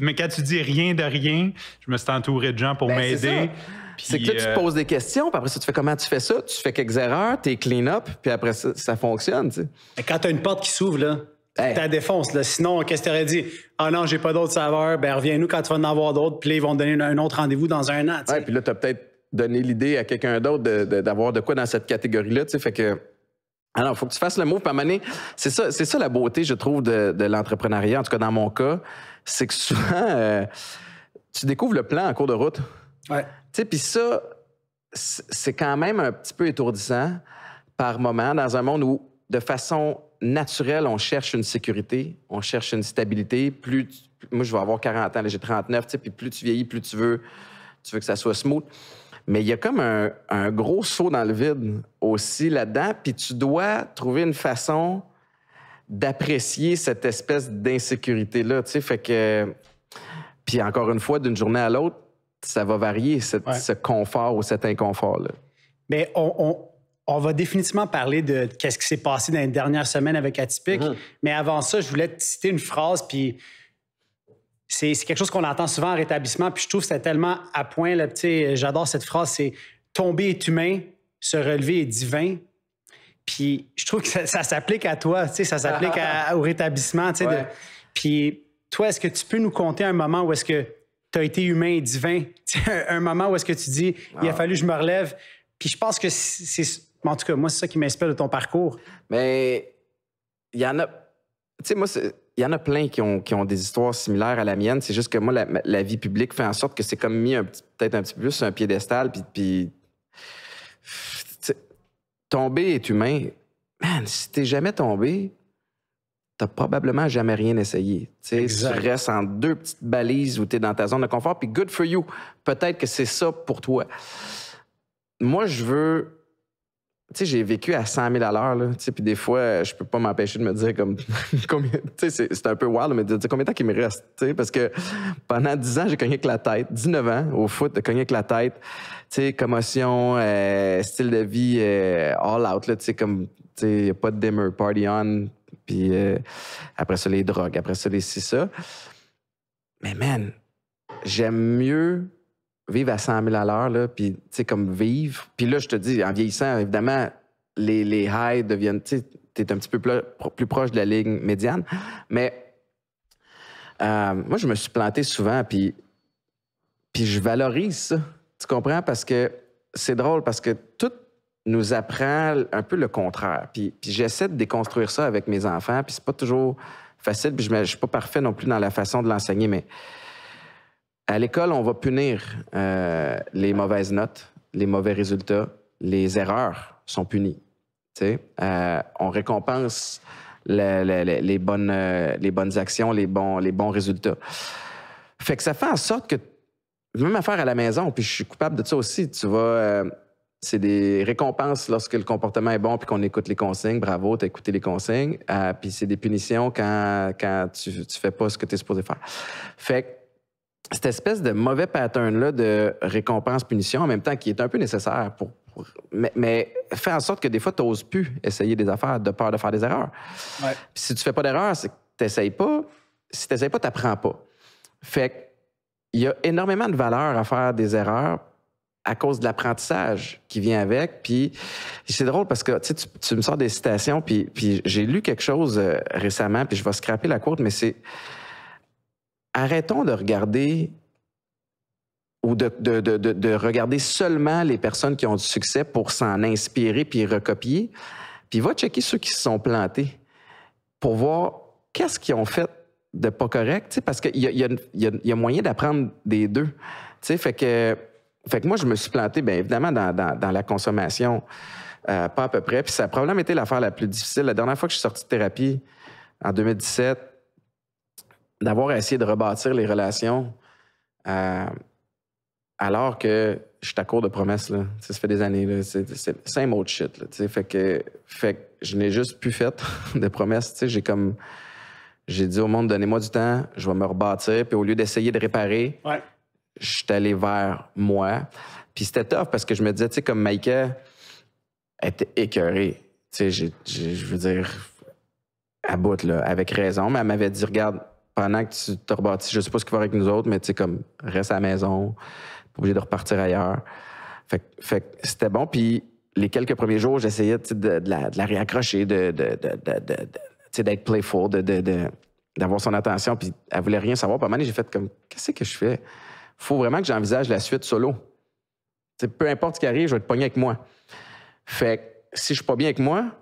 mais quand tu dis rien de rien, je me suis entouré de gens pour ben, m'aider. C'est que là, tu euh, te poses des questions, puis après ça, tu fais comment tu fais ça, tu fais quelques erreurs, t'es clean-up, puis après ça, ça fonctionne, tu sais. Quand t'as une porte qui s'ouvre, là, Hey. ta défonce. Là. Sinon, qu'est-ce que t'aurais dit? Ah non, j'ai pas d'autres saveurs. Ben, reviens-nous quand tu vas en avoir d'autres. Puis là, ils vont te donner un autre rendez-vous dans un an. Ouais, puis là, t'as peut-être donné l'idée à quelqu'un d'autre d'avoir de, quoi dans cette catégorie-là. tu Fait que. Alors, faut que tu fasses le move, Puis à c'est ça, c'est ça la beauté, je trouve, de, l'entrepreneuriat. En tout cas, dans mon cas, c'est que souvent, euh, tu découvres le plan en cours de route. Ouais. puis ça, c'est quand même un petit peu étourdissant par moment dans un monde où, de façon naturelle, on cherche une sécurité, on cherche une stabilité. Plus moi, je vais avoir 40 ans, j'ai 39, puis plus tu vieillis, plus tu veux, tu veux que ça soit smooth. Mais il y a comme un, gros saut dans le vide aussi là-dedans, puis tu dois trouver une façon d'apprécier cette espèce d'insécurité-là, tu fait que... Puis encore une fois, d'une journée à l'autre, ça va varier ce confort ou cet inconfort-là. Mais on, va définitivement parler de qu'est-ce qui s'est passé dans les dernières semaines avec Atypique. Mm-hmm. Mais avant ça, je voulais te citer une phrase, puis c'est quelque chose qu'on entend souvent en rétablissement, puis je trouve que c'est tellement à point. J'adore cette phrase, c'est « tomber est humain, se relever est divin ». Puis je trouve que ça, s'applique à toi, ça s'applique au rétablissement. De... Puis toi, est-ce que tu peux nous compter un moment où est-ce que tu as été humain et divin. un moment où est-ce que tu dis, il a ah. fallu que je me relève. Puis je pense que c'est... En tout cas, moi, c'est ça qui m'inspire de ton parcours. Mais il y en a... Tu sais, moi, il y en a plein qui ont, des histoires similaires à la mienne. C'est juste que moi, la, vie publique fait en sorte que c'est comme mis peut-être un petit peu plus sur un piédestal. Puis, puis tomber est humain. Man, si t'es jamais tombé, probablement jamais rien essayé. Tu restes en deux petites balises où tu es dans ta zone de confort, puis good for you. Peut-être que c'est ça pour toi. Moi, je veux tu sais, j'ai vécu à 100 000 à l'heure, Tu sais, puis des fois, je peux pas m'empêcher de me dire comme combien. Tu sais, c'est un peu wild, mais de dire combien de temps il me reste. Tu sais, parce que pendant 10 ans, j'ai cogné avec la tête. 19 ans au foot, de cogné avec la tête. Tu sais, commotion, euh, style de vie euh, all out, Tu sais, comme, tu sais, y a pas de dimmer, party on, puis euh, après ça, les drogues, après ça, les ci, ça. Mais man, j'aime mieux vivre à 100 000 à l'heure, puis, tu sais, comme vivre. Puis là, je te dis, en vieillissant, évidemment, les, les highs deviennent, tu sais, t'es un petit peu plus, plus, proche de la ligne médiane. Mais euh, moi, je me suis planté souvent, puis, puis je valorise ça. Tu comprends? Parce que c'est drôle, parce que tout nous apprend un peu le contraire. Puis, j'essaie de déconstruire ça avec mes enfants, puis c'est pas toujours facile, puis je suis pas parfait non plus dans la façon de l'enseigner, mais à l'école, on va punir euh, les mauvaises notes, les mauvais résultats, les erreurs sont punies. Euh, on récompense les, bonnes, euh, les bonnes actions, les bons, les bons résultats. Fait que ça fait en sorte que, même à faire à la maison, puis je suis coupable de ça aussi, tu vas euh, c'est des récompenses lorsque le comportement est bon puis qu'on écoute les consignes. Bravo, t'as écouté les consignes. Euh, puis c'est des punitions quand, tu, fais pas ce que tu es supposé faire. Fait que cette espèce de mauvais pattern-là de récompense-punition, en même temps, qui est un peu nécessaire pour. mais, mais fait en sorte que des fois, t'oses plus essayer des affaires de peur de faire des erreurs. si tu fais pas d'erreur, c'est que tu pas. Si tu pas, tu pas. Fait il y a énormément de valeur à faire des erreurs à cause de l'apprentissage qui vient avec. Puis c'est drôle parce que tu, tu me sors des citations, puis, puis j'ai lu quelque chose euh, récemment, puis je vais scraper la courte, mais c'est arrêtons de regarder ou de, regarder seulement les personnes qui ont du succès pour s'en inspirer puis recopier. Puis va checker ceux qui se sont plantés pour voir qu'est-ce qu'ils ont fait de pas correct, parce qu'il y a, y, a, moyen d'apprendre des deux. sais, fait que fait que moi, je me suis planté, bien évidemment, dans, la consommation, euh, pas à peu près. Puis ça a probablement été l'affaire la plus difficile. La dernière fois que je suis sorti de thérapie, en 2017, d'avoir essayé de rebâtir les relations euh, alors que je suis à court de promesses. Là. Ça fait des années. C'est same old shit. Là, fait, que, fait que je n'ai juste plus fait de promesses. J'ai comme j'ai dit au monde, donnez-moi du temps, je vais me rebâtir. Puis au lieu d'essayer de réparer, ouais je suis allé vers moi. Puis c'était tough parce que je me disais, tu sais, comme Maïka était écœurée. Tu sais, je veux dire, à bout, là, avec raison. Mais elle m'avait dit, regarde, pendant que tu te rebâtis, je sais pas ce qu'il va avec nous autres, mais tu sais, comme, reste à la maison, pas obligé de repartir ailleurs. Fait, fait c'était bon. Puis les quelques premiers jours, j'essayais de, de, la réaccrocher, de, de, d'être playful, de, d'avoir son attention. Puis elle voulait rien savoir. Pas mal, j'ai fait comme, qu'est-ce que je fais? faut vraiment que j'envisage la suite solo. peu importe ce qui arrive, je vais être pogné avec moi. Fait que si je suis pas bien avec moi,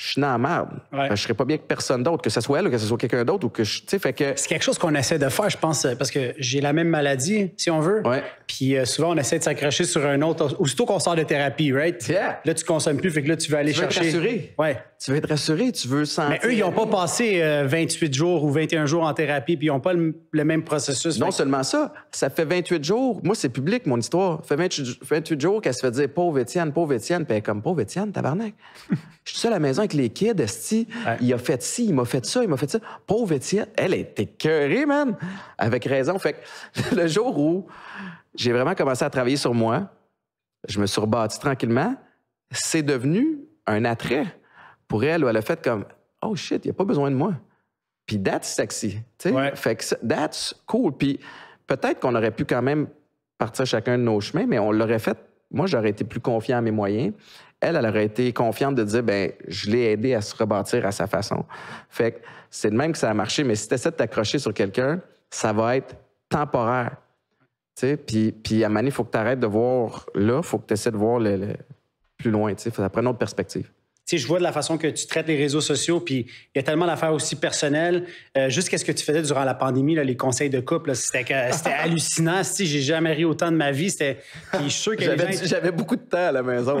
je suis Je serais pas bien que personne d'autre, que ce soit elle ou que ce soit quelqu'un d'autre ou que je, fait que. C'est quelque chose qu'on essaie de faire, je pense, euh, parce que j'ai la même maladie, si on veut. Puis euh, souvent, on essaie de s'accrocher sur un autre. Aussitôt qu'on sort de thérapie, right? Là, tu consommes plus, fait que là, tu veux aller tu veux chercher. Être rassuré. Ouais. Tu veux être rassuré, tu veux sentir. Mais eux, ils n'ont pas passé 28 euh, jours ou 21 jours en thérapie, puis ils n'ont pas le, même processus. Non seulement ça, ça fait 28 jours. Moi, c'est public, mon histoire. Ça fait 28, jours qu'elle se fait dire pauvre Étienne, pauvre Étienne, puis elle est comme pauvre Étienne, tabarnak. je suis seul à la maison les kids, il a fait ci, il m'a fait ça, il m'a fait ça. Pauvre Étienne, elle était écœurée, man! Avec raison. Fait que le jour où j'ai vraiment commencé à travailler sur moi, je me suis rebâti tranquillement, c'est devenu un attrait pour elle où elle a fait comme Oh shit, il n'y a pas besoin de moi. Puis that's sexy. Fait que that's cool. Puis peut-être qu'on aurait pu quand même partir chacun de nos chemins, mais on l'aurait fait. Moi, j'aurais été plus confiant à mes moyens elle, elle aurait été confiante de dire, ben, je l'ai aidé à se rebâtir à sa façon. Fait que c'est de même que ça a marché, mais si tu essaies de t'accrocher sur quelqu'un, ça va être temporaire. Puis, puis à un il faut que tu arrêtes de voir là, il faut que tu essaies de voir le, plus loin. Ça prend une autre perspective je vois de la façon que tu traites les réseaux sociaux, puis il y a tellement d'affaires aussi personnelles. Euh, juste qu'est-ce que tu faisais durant la pandémie, les conseils de couple, c'était hallucinant. Si j'ai jamais ri autant de ma vie, c'était. j'avais, beaucoup de temps à la maison.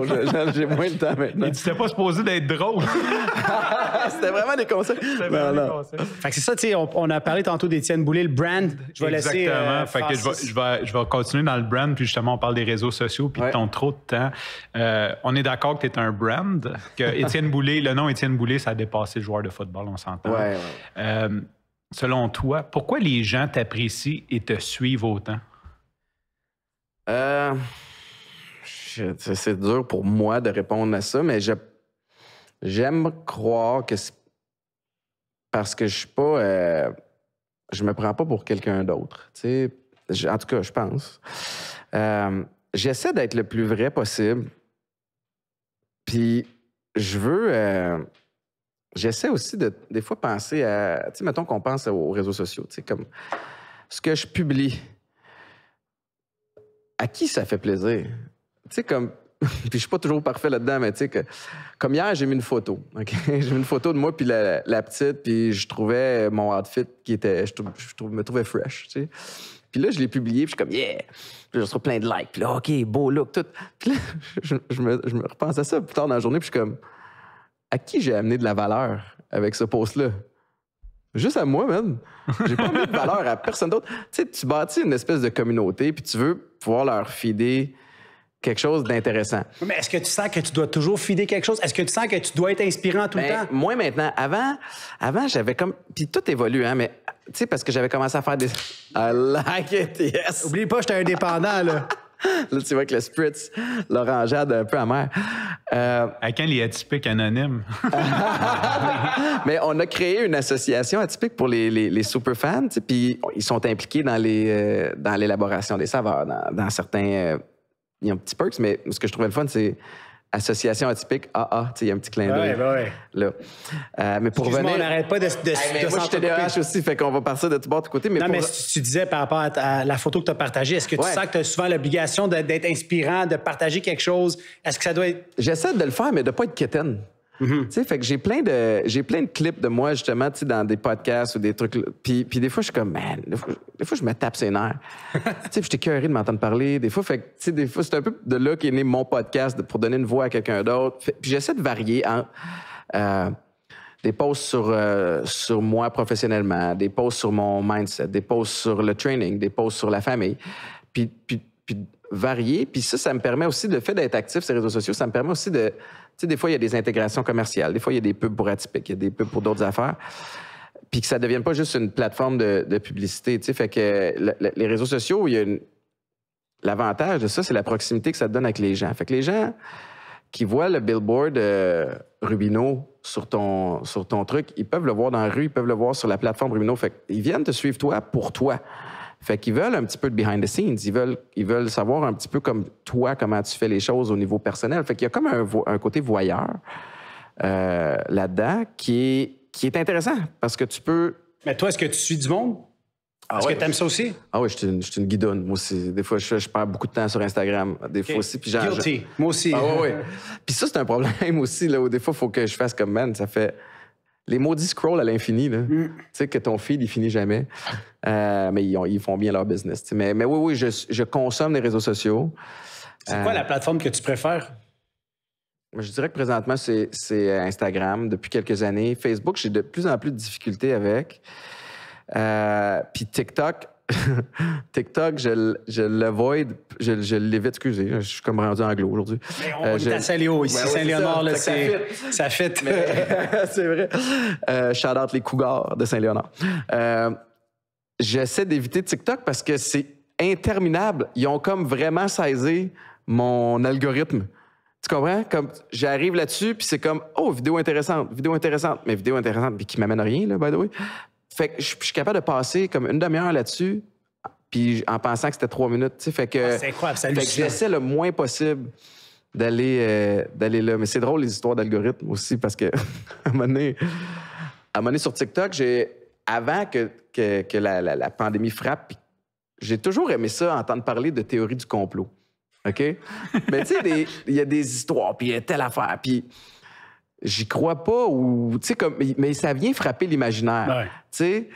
J'ai moins de temps maintenant. tu n'étais pas supposé d'être drôle. C'était vraiment des conseils. Vraiment des Fait que c'est ça, tu sais, on, a parlé tantôt d'Étienne Boulay, le brand. Je vais laisser. Exactement, euh, que je vais, continuer dans le brand, puis justement, on parle des réseaux sociaux, puis ton trop de temps. Euh, on est d'accord que tu es un brand, que Étienne Boulay, le nom Étienne Boulay, ça a dépassé le joueur de football, on s'entend. Euh, selon toi, pourquoi les gens t'apprécient et te suivent autant? c'est dur pour moi de répondre à ça, mais je J'aime croire que c'est parce que je suis pas. Euh, je me prends pas pour quelqu'un d'autre. en tout cas, je pense. Euh, j'essaie d'être le plus vrai possible. Puis, je veux. Euh, j'essaie aussi de, des fois, penser à. Tu sais, mettons qu'on pense aux réseaux sociaux, tu sais, comme ce que je publie. À qui ça fait plaisir? Tu sais, comme puis je suis pas toujours parfait là-dedans, mais tu sais que comme hier, j'ai mis une photo. j'ai mis une photo de moi puis la, petite, puis je trouvais mon outfit qui était, me trouvais fresh. Puis là, je l'ai publié, puis je suis comme yeah. Puis je trouve plein de likes. Puis là, ok, beau look, tout. Puis là, je, me, repense à ça plus tard dans la journée, puis je suis comme à qui j'ai amené de la valeur avec ce post-là? Juste à moi, même? J'ai pas amené de valeur à personne d'autre. Tu sais, tu bâtis une espèce de communauté, puis tu veux pouvoir leur fider quelque chose d'intéressant. Mais est-ce que tu sens que tu dois toujours filer quelque chose? Est-ce que tu sens que tu dois être inspirant tout le ben, temps? Moi, maintenant, avant, avant j'avais comme... Puis tout évolue, hein, mais tu sais, parce que j'avais commencé à faire des... I like it, yes! Oublie pas, j'étais indépendant, là. Là, tu vois que le spritz, l'orangeade un peu amère. Euh, à quand les atypiques anonymes? Mais on a créé une association atypique pour les, les, les fans, puis ils sont impliqués dans, les, euh, dans l'élaboration des saveurs, dans, certains... Euh, il y a un petit perks, mais ce que je trouvais le fun, c'est association atypique Ah, sais il y a un petit clin d'œil. Oui, oui. Là. Euh, mais pour revenir. On n'arrête pas de, de, hey, Moi, je dépêche aussi, fait qu'on va partir de tout bord de côté. Mais non, mais si tu disais par rapport à, la photo que tu as partagée, est-ce que tu sens que tu as souvent l'obligation d'être inspirant, de partager quelque chose? Est-ce que ça doit être. J'essaie de le faire, mais de ne pas être quétaine. Mm-hmm. Fait que j'ai plein, de, j'ai plein de clips de moi, justement, dans des podcasts ou des trucs. Puis, puis des fois, je suis comme, man, des fois, je me tape ses nerfs. sais j'étais curieux de m'entendre parler. Des fois, fait des fois, c'est un peu de là qu'est né mon podcast pour donner une voix à quelqu'un d'autre. Puis j'essaie de varier en. Euh, des posts sur, euh, sur moi professionnellement, des posts sur mon mindset, des posts sur le training, des posts sur la famille. Puis, puis, puis varier. Puis ça, ça me permet aussi, le fait d'être actif sur les réseaux sociaux, ça me permet aussi de, sais, des fois, il y a des intégrations commerciales, des fois, il y a des pubs pour Atypique, il y a des pubs pour d'autres affaires. Puis que ça ne devienne pas juste une plateforme de, publicité. Tu sais, fait que les réseaux sociaux, il y a L'avantage de ça, c'est la proximité que ça te donne avec les gens. Fait que les gens qui voient le billboard euh, Rubino sur ton, sur ton truc, ils peuvent le voir dans la rue, ils peuvent le voir sur la plateforme Rubino. Fait qu'ils viennent te suivre toi pour toi. Fait qu'ils veulent un petit peu de behind the scenes. Ils veulent, ils veulent savoir un petit peu comme toi, comment tu fais les choses au niveau personnel. Fait qu'il y a comme un, un côté voyeur euh, là-dedans qui est, qui est intéressant parce que tu peux. Mais toi, est-ce que tu suis du monde? Ah est-ce que que t'aimes ça aussi? Ah oui, je suis une, guidonne, moi aussi. Des fois, je, je, perds beaucoup de temps sur Instagram. Des fois aussi, puis Guilty. Moi aussi. Ah oui, Puis ça, c'est un problème aussi, là, où des fois, il faut que je fasse comme, man, ça fait les maudits scroll à l'infini, là. Mm. Tu sais, que ton feed, il finit jamais. Euh, mais ils, ils, font bien leur business. Mais, oui, oui, je, consomme les réseaux sociaux. C'est quoi euh, la plateforme que tu préfères? Je dirais que présentement, c'est euh, Instagram depuis quelques années. Facebook, j'ai de plus en plus de difficultés avec. puis TikTok, TikTok, je, je je, je l'évite, excusez, je suis comme rendu anglo aujourd'hui. on euh, est à Saint-Léo, ici, ben Saint-Léonard, là, c'est... Ça fait. Mais... c'est vrai. Euh, shout out les cougars de Saint-Léonard. Euh, j'essaie d'éviter TikTok parce que c'est interminable. Ils ont comme vraiment saisi mon algorithme. Tu comprends? Comme j'arrive là-dessus, puis c'est comme, oh, vidéo intéressante, vidéo intéressante, mais vidéo intéressante, puis qui m'amène rien, là, by the way. Fait que je suis capable de passer comme une demi-heure là-dessus, puis en pensant que c'était trois minutes. tu Fait que, ah, que j'essaie le moins possible euh, d'aller là. Mais c'est drôle, les histoires d'algorithmes aussi, parce que à, un sur TikTok, j'ai avant que, la, pandémie frappe, j'ai toujours aimé ça, entendre parler de théorie du complot. OK? Mais tu sais, il y a des histoires, puis y a telle affaire, puis j'y crois pas ou tu sais comme mais ça vient frapper l'imaginaire tu sais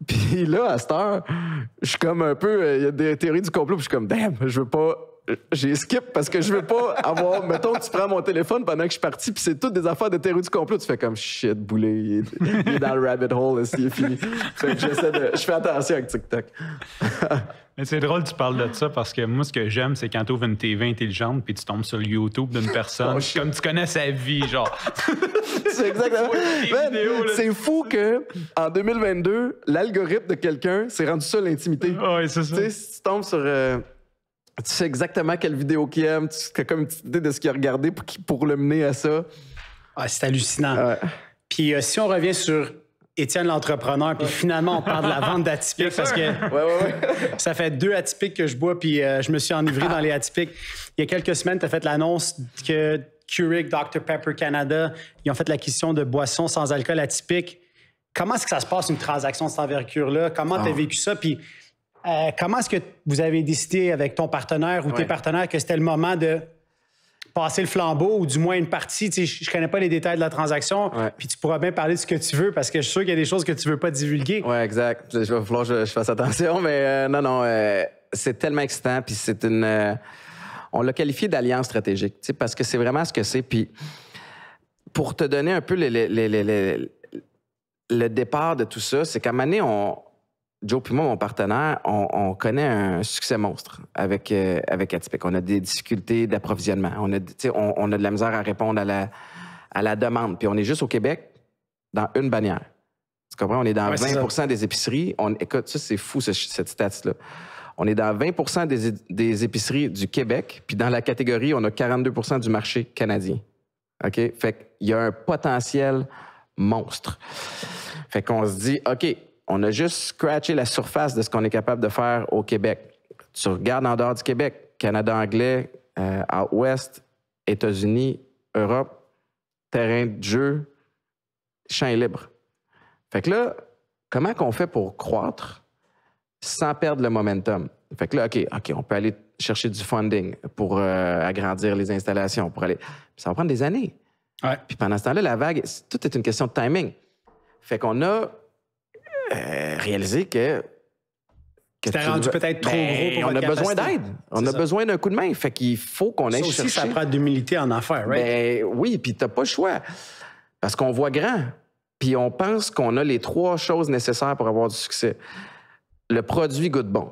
puis là à cette heure je suis comme un peu euh, il y a des théories du complot puis je suis comme damn je veux pas j'ai skip parce que je veux pas avoir mettons tu prends mon téléphone pendant que je suis parti puis c'est toutes des affaires de théories du complot tu fais comme shit boulet il est, dans le rabbit hole et fini je fais attention avec TikTok c'est drôle tu parles de ça parce que moi, ce que j'aime, c'est quand tu ouvres une TV intelligente puis tu tombes sur le YouTube d'une personne, oh, comme tu connais sa vie, genre. c'est exactement. c'est fou que en 2022, l'algorithme de quelqu'un s'est rendu ça l'intimité. Tu sais, si tu tombes sur. Euh, tu sais exactement quelle vidéo qu'il aime, tu as comme une petite idée de ce qu'il a regardé pour, pour le mener à ça. Ah, c'est hallucinant. Puis euh, si on revient sur Étienne l'entrepreneur, puis finalement, on parle de la vente d'atypiques parce que ça fait deux atypiques que je bois, puis euh, je me suis enivré dans les atypiques. Il y a quelques semaines, tu as fait l'annonce que Keurig, Dr Pepper Canada, ils ont fait l'acquisition de boissons sans alcool atypiques. Comment est-ce que ça se passe, une transaction de cette envergure-là? Comment tu as ah. vécu ça? Puis euh, comment est-ce que vous avez décidé avec ton partenaire ou tes partenaires que c'était le moment de passer le flambeau ou du moins une partie. Tu sais, je connais pas les détails de la transaction. Puis tu pourras bien parler de ce que tu veux parce que je suis sûr qu'il y a des choses que tu veux pas divulguer. Ouais, exact. Je vais falloir que je, fasse attention, mais euh, non, non, euh, c'est tellement excitant. Puis c'est une. Euh, on l'a qualifié d'alliance stratégique, parce que c'est vraiment ce que c'est. Puis pour te donner un peu les, le départ de tout ça, c'est qu'à un on, Joe puis moi, mon partenaire, on, connaît un succès monstre avec, euh, avec On a des difficultés d'approvisionnement. On, a, on, a de la misère à répondre à la, demande. Puis on est juste au Québec dans une bannière. Tu comprends? On est dans 20 des épiceries. On, écoute, ça, c'est fou, cette stat-là. On est dans 20 des, des, épiceries du Québec, puis dans la catégorie, on a 42 du marché canadien. OK? Fait qu'il y a un potentiel monstre. Fait qu'on se dit, OK, on a juste scratché la surface de ce qu'on est capable de faire au Québec. Tu regardes en dehors du Québec, Canada anglais, euh, à États-Unis, Europe, terrain de jeu, champ libre. Fait que là, comment qu'on fait pour croître sans perdre le momentum? Fait que là, OK, OK, on peut aller chercher du funding pour euh, agrandir les installations, pour aller. Ça va prendre des années. Puis pendant ce temps-là, la vague, tout est une question de timing. Fait qu'on a euh, réaliser que. C'est rendu peut-être trop ben, gros pour On a besoin d'aide. On a besoin d'un coup de main. Fait qu'il faut qu'on aille ça chercher. Aussi, ça prend de l'humilité en affaires, right? Ben, oui, puis t'as pas le choix. Parce qu'on voit grand. Puis on pense qu'on a les trois choses nécessaires pour avoir du succès. Le produit goûte bon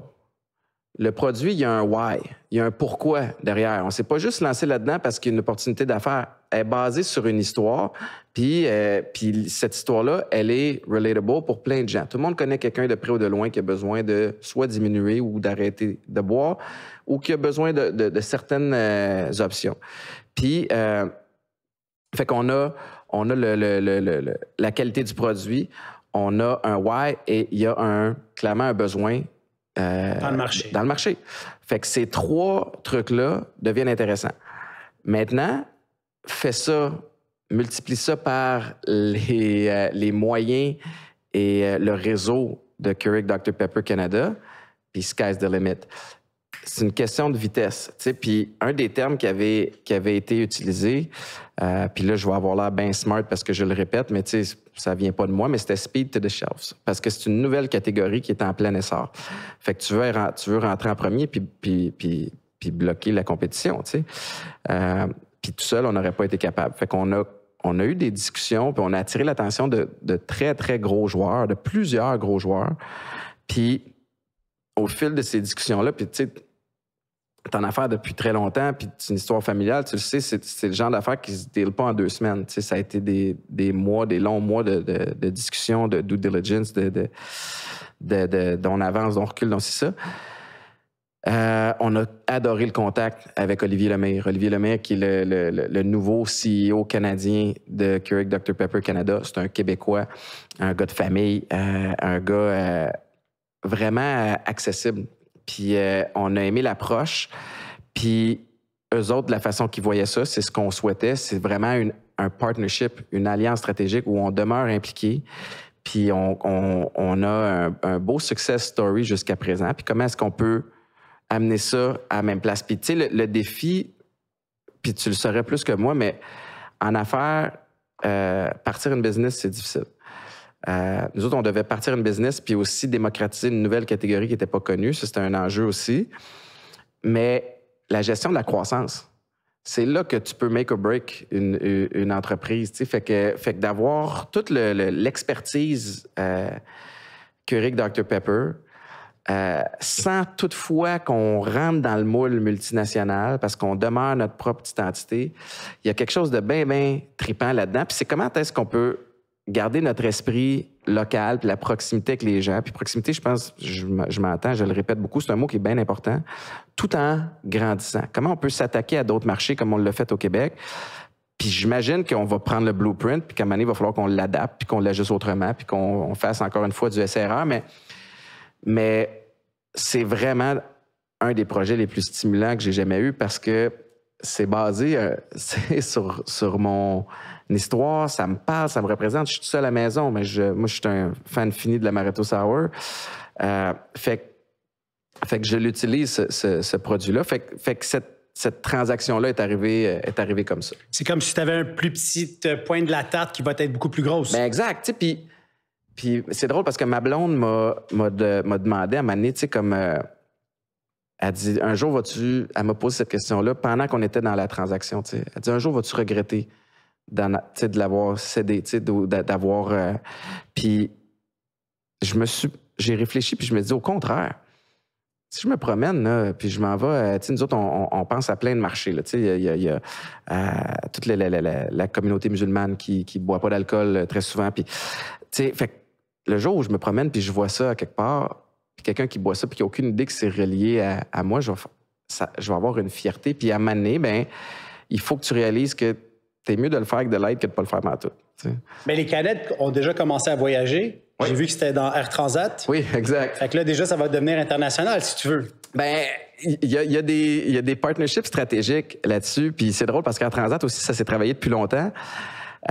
le produit, il y a un why, il y a un pourquoi derrière. On ne s'est pas juste lancé là-dedans parce qu'une opportunité d'affaires. est basée sur une histoire, puis, euh, puis cette histoire-là, elle est relatable pour plein de gens. Tout le monde connaît quelqu'un de près ou de loin qui a besoin de soit diminuer ou d'arrêter de boire, ou qui a besoin de, certaines euh, options. Puis, euh, fait qu'on a, on a le, la qualité du produit, on a un why et il y a un, clairement un besoin dans le marché. Dans le marché. Fait que ces trois trucs-là deviennent intéressants. Maintenant, fais ça, multiplie ça par les, euh, moyens et euh, le réseau de Keurig Dr Pepper Canada, puis sky's the limit c'est une question de vitesse. sais, Puis un des termes qui avait, qui avait été utilisé, euh, puis là, je vais avoir l'air bien smart parce que je le répète, mais tu sais, ça vient pas de moi, mais c'était Speed to the Shelves. Parce que c'est une nouvelle catégorie qui est en plein essor. Fait que tu veux, tu veux rentrer en premier puis, puis bloquer la compétition, tu sais. Euh, puis tout seul, on n'aurait pas été capable. Fait qu'on a on a eu des discussions, puis on a attiré l'attention de, de très, très gros joueurs, de plusieurs gros joueurs. Puis au fil de ces discussions-là, puis tu sais, t'es en affaires depuis très longtemps, puis c'est une histoire familiale, tu le sais, c'est le genre d'affaires qui se développent pas en deux semaines. Tu ça a été des, mois, des longs mois de, de, de discussion, de due diligence, de, de, de, avance, d'on recule, donc c'est ça. Euh, on a adoré le contact avec Olivier Lemaire. Olivier Lemaire, qui est le, le, nouveau CEO canadien de Keurig Dr Pepper Canada. C'est un Québécois, un gars de famille, euh, un gars euh, vraiment accessible puis euh, on a aimé l'approche. Puis eux autres, la façon qu'ils voyaient ça, c'est ce qu'on souhaitait. C'est vraiment un partnership, une alliance stratégique où on demeure impliqué. Puis on, a un, beau success story jusqu'à présent. Puis comment est-ce qu'on peut amener ça à même place? Puis tu sais, le, défi, puis tu le saurais plus que moi, mais en affaires, euh, partir une business, c'est difficile. Euh, nous autres, on devait partir une business puis aussi démocratiser une nouvelle catégorie qui n'était pas connue. Ça, c'était un enjeu aussi. Mais la gestion de la croissance, c'est là que tu peux make or break une, entreprise. T'sais. Fait que, fait d'avoir toute l'expertise euh, que Rick, Dr Pepper, euh, sans toutefois qu'on rentre dans le moule multinational parce qu'on demeure notre propre petite entité, il y a quelque chose de bien, bien tripant là-dedans. Puis c'est comment est-ce qu'on peut garder notre esprit local, la proximité avec les gens. Puis proximité, je pense, je m'entends, je le répète beaucoup, c'est un mot qui est bien important, tout en grandissant. Comment on peut s'attaquer à d'autres marchés comme on l'a fait au Québec? Puis j'imagine qu'on va prendre le blueprint, puis qu'à un moment donné, il va falloir qu'on l'adapte, puis qu'on l'ajuste autrement, puis qu'on fasse encore une fois du SRR. Mais, mais c'est vraiment un des projets les plus stimulants que j'ai jamais eu parce que c'est basé euh, sur, sur mon histoire, ça me parle, ça me représente. Je suis tout seul à la maison, mais je, moi, je suis un fan fini de la Maretto Sour. Euh, fait, fait que je l'utilise, ce, produit-là. Fait, que cette transaction-là est arrivée, euh, est arrivée comme ça. C'est comme si tu avais un plus petit point de la tarte qui va être beaucoup plus grosse. Ben exact. Puis, puis c'est drôle parce que ma blonde m'a, demandé à m'amener, tu sais, comme... Elle dit Un jour vas-tu. Elle m'a posé cette question-là pendant qu'on était dans la transaction. Elle Elle dit Un jour vas-tu regretter de l'avoir cédé, d'avoir. Euh, puis je me suis. J'ai réfléchi, puis je me dis au contraire. Si je me promène, puis je m'en vais, euh, nous autres, on, on, pense à plein de marchés. Il y a, toute la, communauté musulmane qui ne boit pas d'alcool euh, très souvent. Puis, fait, le jour où je me promène puis je vois ça quelque part, puis quelqu'un qui boit ça, puis qui n'a aucune idée que c'est relié à, moi, je vais, je vais, avoir une fierté. Puis à maner, ben, il faut que tu réalises que t'es mieux de le faire avec de l'aide que de ne pas le faire mal tout. Mais les canettes ont déjà commencé à voyager. J'ai vu que c'était dans Air Transat. Oui, exact. Fait que là, déjà, ça va devenir international, si tu veux. Ben, il y a, des partnerships stratégiques là-dessus. Puis c'est drôle parce qu'Air Transat aussi, ça s'est travaillé depuis longtemps.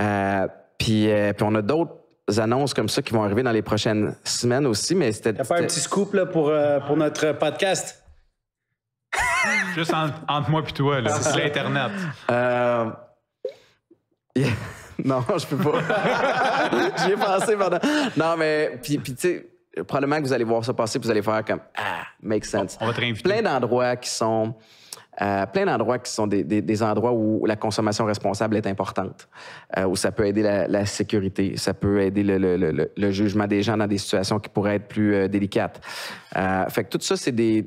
Euh, euh, puis on a d'autres annonces comme ça qui vont arriver dans les prochaines semaines aussi. Mais c'était. T'as pas un petit scoop là, pour, euh, pour notre podcast? Juste entre moi et toi, là. C'est l'Internet. Euh, non, je peux pas. J'y ai pensé pendant. Non, mais. Puis, puis tu sais, probablement que vous allez voir ça passer, puis vous allez faire comme Ah, make sense. On va te réinviter. Plein d'endroits qui sont. Euh, plein d'endroits qui sont des, des, endroits où la consommation responsable est importante, euh, où ça peut aider la, sécurité, ça peut aider le, le, le, jugement des gens dans des situations qui pourraient être plus euh, délicates. Euh, fait que tout ça, c'est des,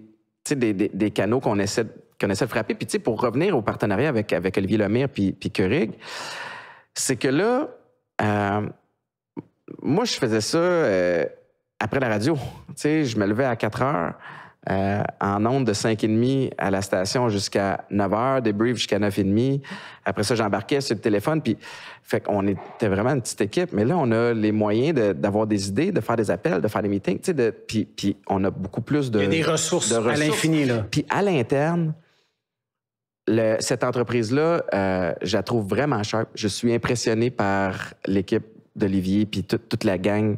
des, des, canaux qu'on essaie, de frapper. Puis pour revenir au partenariat avec, avec Olivier Lemire puis, puis Keurig, c'est que là, moi, je faisais ça après la radio. Tu sais, je me levais à 4 heures. Euh, en onde de 5 et demi à la station jusqu'à 9h, débrief jusqu'à 9h30. Après ça, j'embarquais sur le téléphone. Puis, fait qu'on était vraiment une petite équipe. Mais là, on a les moyens d'avoir des idées, de faire des appels, de faire des meetings. De, puis, puis, on a beaucoup plus de. ressources, de à l'infini, là. Puis, à l'interne, cette entreprise-là, euh, je la trouve vraiment chère. Je suis impressionné par l'équipe d'Olivier, puis toute la gang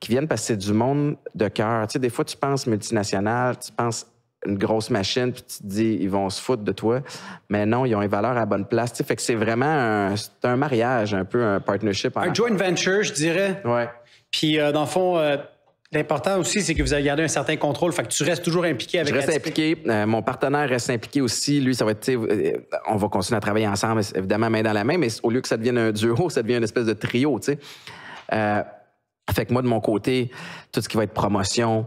qui viennent parce que c'est du monde de cœur. Tu sais, des fois, tu penses multinational, tu penses une grosse machine, puis tu te dis, ils vont se foutre de toi. Mais non, ils ont une valeur à bonne place. Tu sais, fait que c'est vraiment un, mariage, un peu un partnership. Un joint venture, je dirais. Ouais. Puis, euh, dans le fond, euh, L'important aussi, c'est que vous avez gardé un certain contrôle. Fait que tu restes toujours impliqué avec Je reste impliqué. Euh, mon partenaire reste impliqué aussi. Lui, ça va être, sais, euh, on va continuer à travailler ensemble, évidemment, main dans la main, mais au lieu que ça devienne un duo, ça devient une espèce de trio, tu sais. Euh, fait que moi, de mon côté, tout ce qui va être promotion,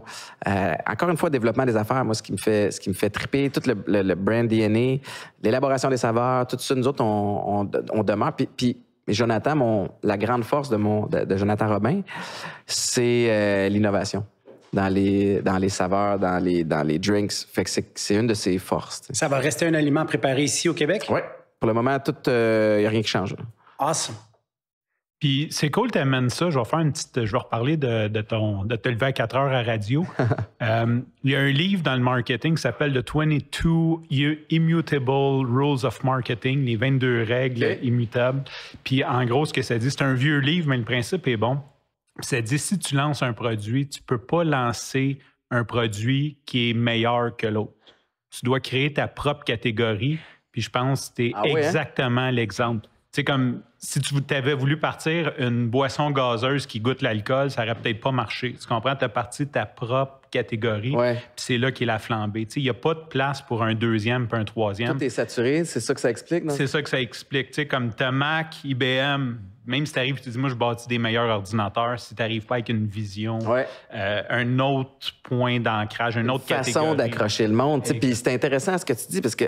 encore une fois, développement des affaires, moi, ce qui me fait, ce qui me fait triper, tout le, brand DNA, l'élaboration des saveurs, tout ça, nous autres, on, on, demeure. Puis, puis mais Jonathan, mon, la grande force de, mon, de, Jonathan Robin, c'est euh, l'innovation dans les, dans les saveurs, dans les, dans les drinks. Fait que c'est une de ses forces. Ça va rester un aliment préparé ici au Québec? Oui. Pour le moment, tout, il euh, n'y a rien qui change. Awesome. Puis c'est cool, tu amènes ça. Je vais faire une petite. Je vais reparler de, ton de te lever à 4 heures à radio. Euh, il y a un livre dans le marketing qui s'appelle The 22 Immutable Rules of Marketing, les 22 règles immutables. Puis en gros, ce que ça dit, c'est un vieux livre, mais le principe est bon. ça dit si tu lances un produit, tu ne peux pas lancer un produit qui est meilleur que l'autre. Tu dois créer ta propre catégorie. Puis je pense que tu es ah hein? exactement l'exemple. C'est comme si tu avais voulu partir une boisson gazeuse qui goûte l'alcool, ça aurait peut-être pas marché. Tu comprends? Tu as parti de ta propre catégorie. Ouais. Puis c'est là qu'il a flambé. Il n'y a pas de place pour un deuxième puis un troisième. Tout est saturé, c'est ça que ça explique, non? C'est ça que ça explique. sais, comme Tamac, IBM, même si tu arrives et tu dis, moi, je bâtis des meilleurs ordinateurs, si tu n'arrives pas avec une vision, euh, un autre point d'ancrage, une, autre façon catégorie. façon d'accrocher le monde. Puis c'est intéressant ce que tu dis parce que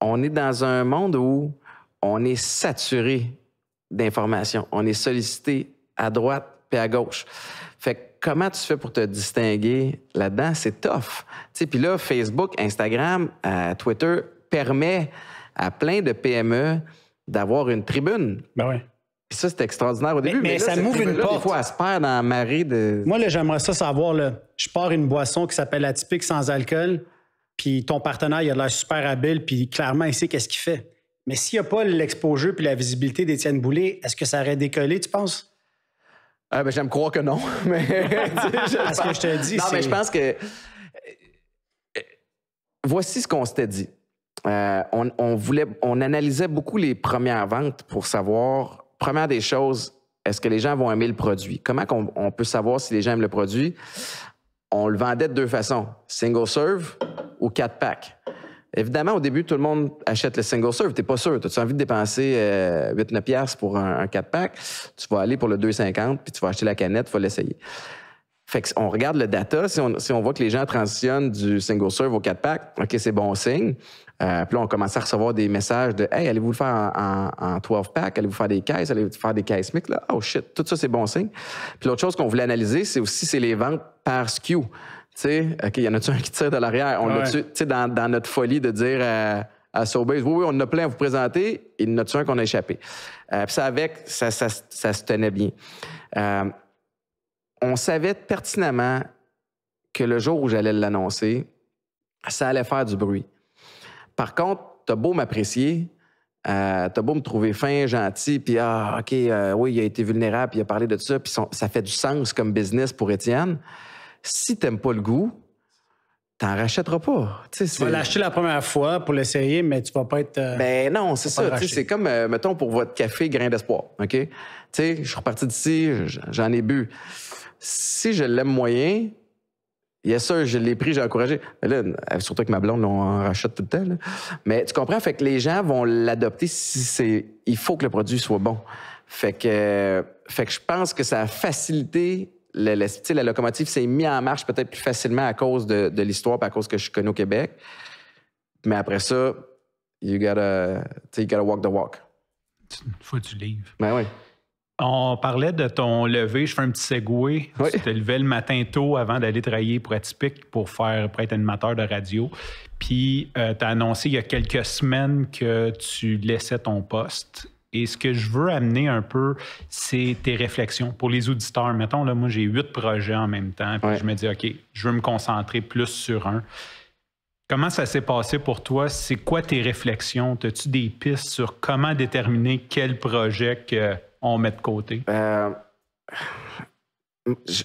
on est dans un monde où on est saturé d'informations. On est sollicité à droite et à gauche. Fait comment tu fais pour te distinguer là-dedans? C'est tough. Puis là, Facebook, Instagram, euh, Twitter permet à plein de PME d'avoir une tribune. Ben oui. ça, c'est extraordinaire au début. Mais, ça m'ouvre une porte. fois, se dans la marée de... Moi, là, j'aimerais ça savoir, je pars une boisson qui s'appelle Atypique sans alcool, puis ton partenaire, il a l'air super habile, puis clairement, il sait qu'est-ce qu'il fait. Mais s'il n'y a pas l'exposure puis la visibilité d'Étienne Boulay, est-ce que ça aurait décollé, tu penses? Ah, ben, j'aime croire que non. Mais, ce que je te dis. Non, mais je pense que. Euh, voici ce qu'on s'était dit. Euh, on, voulait, on analysait beaucoup les premières ventes pour savoir, première des choses, est-ce que les gens vont aimer le produit? Comment on, peut savoir si les gens aiment le produit? On le vendait de deux façons, single serve ou quatre packs. Évidemment, au début, tout le monde achète le single serve. Tu n'es pas sûr. tu as envie de dépenser 8-9$ euh, pour un, 4-pack. Tu vas aller pour le 2,50$, puis tu vas acheter la canette, tu vas l'essayer. Fait que on regarde le data, si on, voit que les gens transitionnent du single serve au 4-pack, OK, c'est bon signe. Euh, puis là, on commence à recevoir des messages de Hey, allez-vous le faire en, 12-pack, allez-vous faire des caisses, allez-vous faire des caisses mixtes? » oh shit, tout ça, c'est bon signe. Puis l'autre chose qu'on voulait analyser, c'est aussi les ventes par SKU sais, OK, y en a-tu un qui tire de l'arrière? On dans, notre folie de dire à, à oui, on en a plein à vous présenter, il y en a-tu un qu'on a échappé? Euh, ça, avec, ça, se tenait bien. Euh, on savait pertinemment que le jour où j'allais l'annoncer, ça allait faire du bruit. Par contre, t'as beau m'apprécier, euh, t'as beau me trouver fin, gentil, puis ah, OK, oui, il a été vulnérable, puis il a parlé de ça, puis ça fait du sens comme business pour Étienne si t'aimes pas le goût, t'en rachèteras pas. tu vas l'acheter la première fois pour l'essayer, mais tu vas pas être. Euh, ben non, c'est ça. C'est comme, euh, mettons, pour votre café grain d'espoir. OK? je suis reparti d'ici, j'en ai bu. Si je l'aime moyen, a ça, je l'ai pris, j'ai encouragé. Euh, surtout que ma blonde, on en rachète tout le temps. Mais tu comprends? Fait que les gens vont l'adopter si c'est. Il faut que le produit soit bon. Fait que, fait que je pense que ça a facilité le, la locomotive s'est mise en marche peut-être plus facilement à cause de, l'histoire l'histoire à cause que je connais au Québec. Mais après ça, you gotta, walk the walk. Une fois tu Ben oui. On parlait de ton lever, je fais un petit segway. Tu te levais le matin tôt avant d'aller travailler pour Atypique pour faire être animateur de radio. Puis euh, t'as tu as annoncé il y a quelques semaines que tu laissais ton poste et ce que je veux amener un peu, c'est tes réflexions. Pour les auditeurs, mettons, là, moi, j'ai huit projets en même temps, puis je me dis, OK, je veux me concentrer plus sur un. Comment ça s'est passé pour toi? C'est quoi tes réflexions? As-tu des pistes sur comment déterminer quel projet qu'on met de côté? Euh,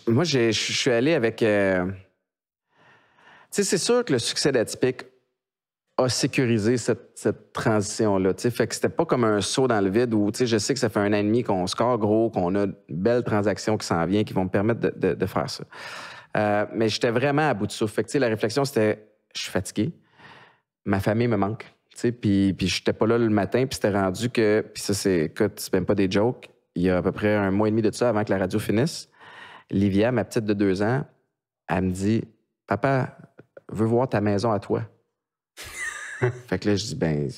moi, je suis allé avec. Euh, tu sais, c'est sûr que le succès d'Atypique a sécurisé cette, transition-là. Fait que c'était pas comme un saut dans le vide où je sais que ça fait un an et demi qu'on score gros, qu'on a une belle transaction qui s'en vient, qui vont me permettre de, faire ça. Euh, mais j'étais vraiment à bout de souffle. Fait la réflexion, c'était je suis fatigué, ma famille me manque. Puis, puis j'étais pas là le matin, puis c'était rendu que. Puis ça, c'est. Écoute, c'est même pas des jokes. Il y a à peu près un mois et demi de ça avant que la radio finisse. Livia, ma petite de deux ans, elle me dit Papa, veux voir ta maison à toi. fait que là, je dis, ben,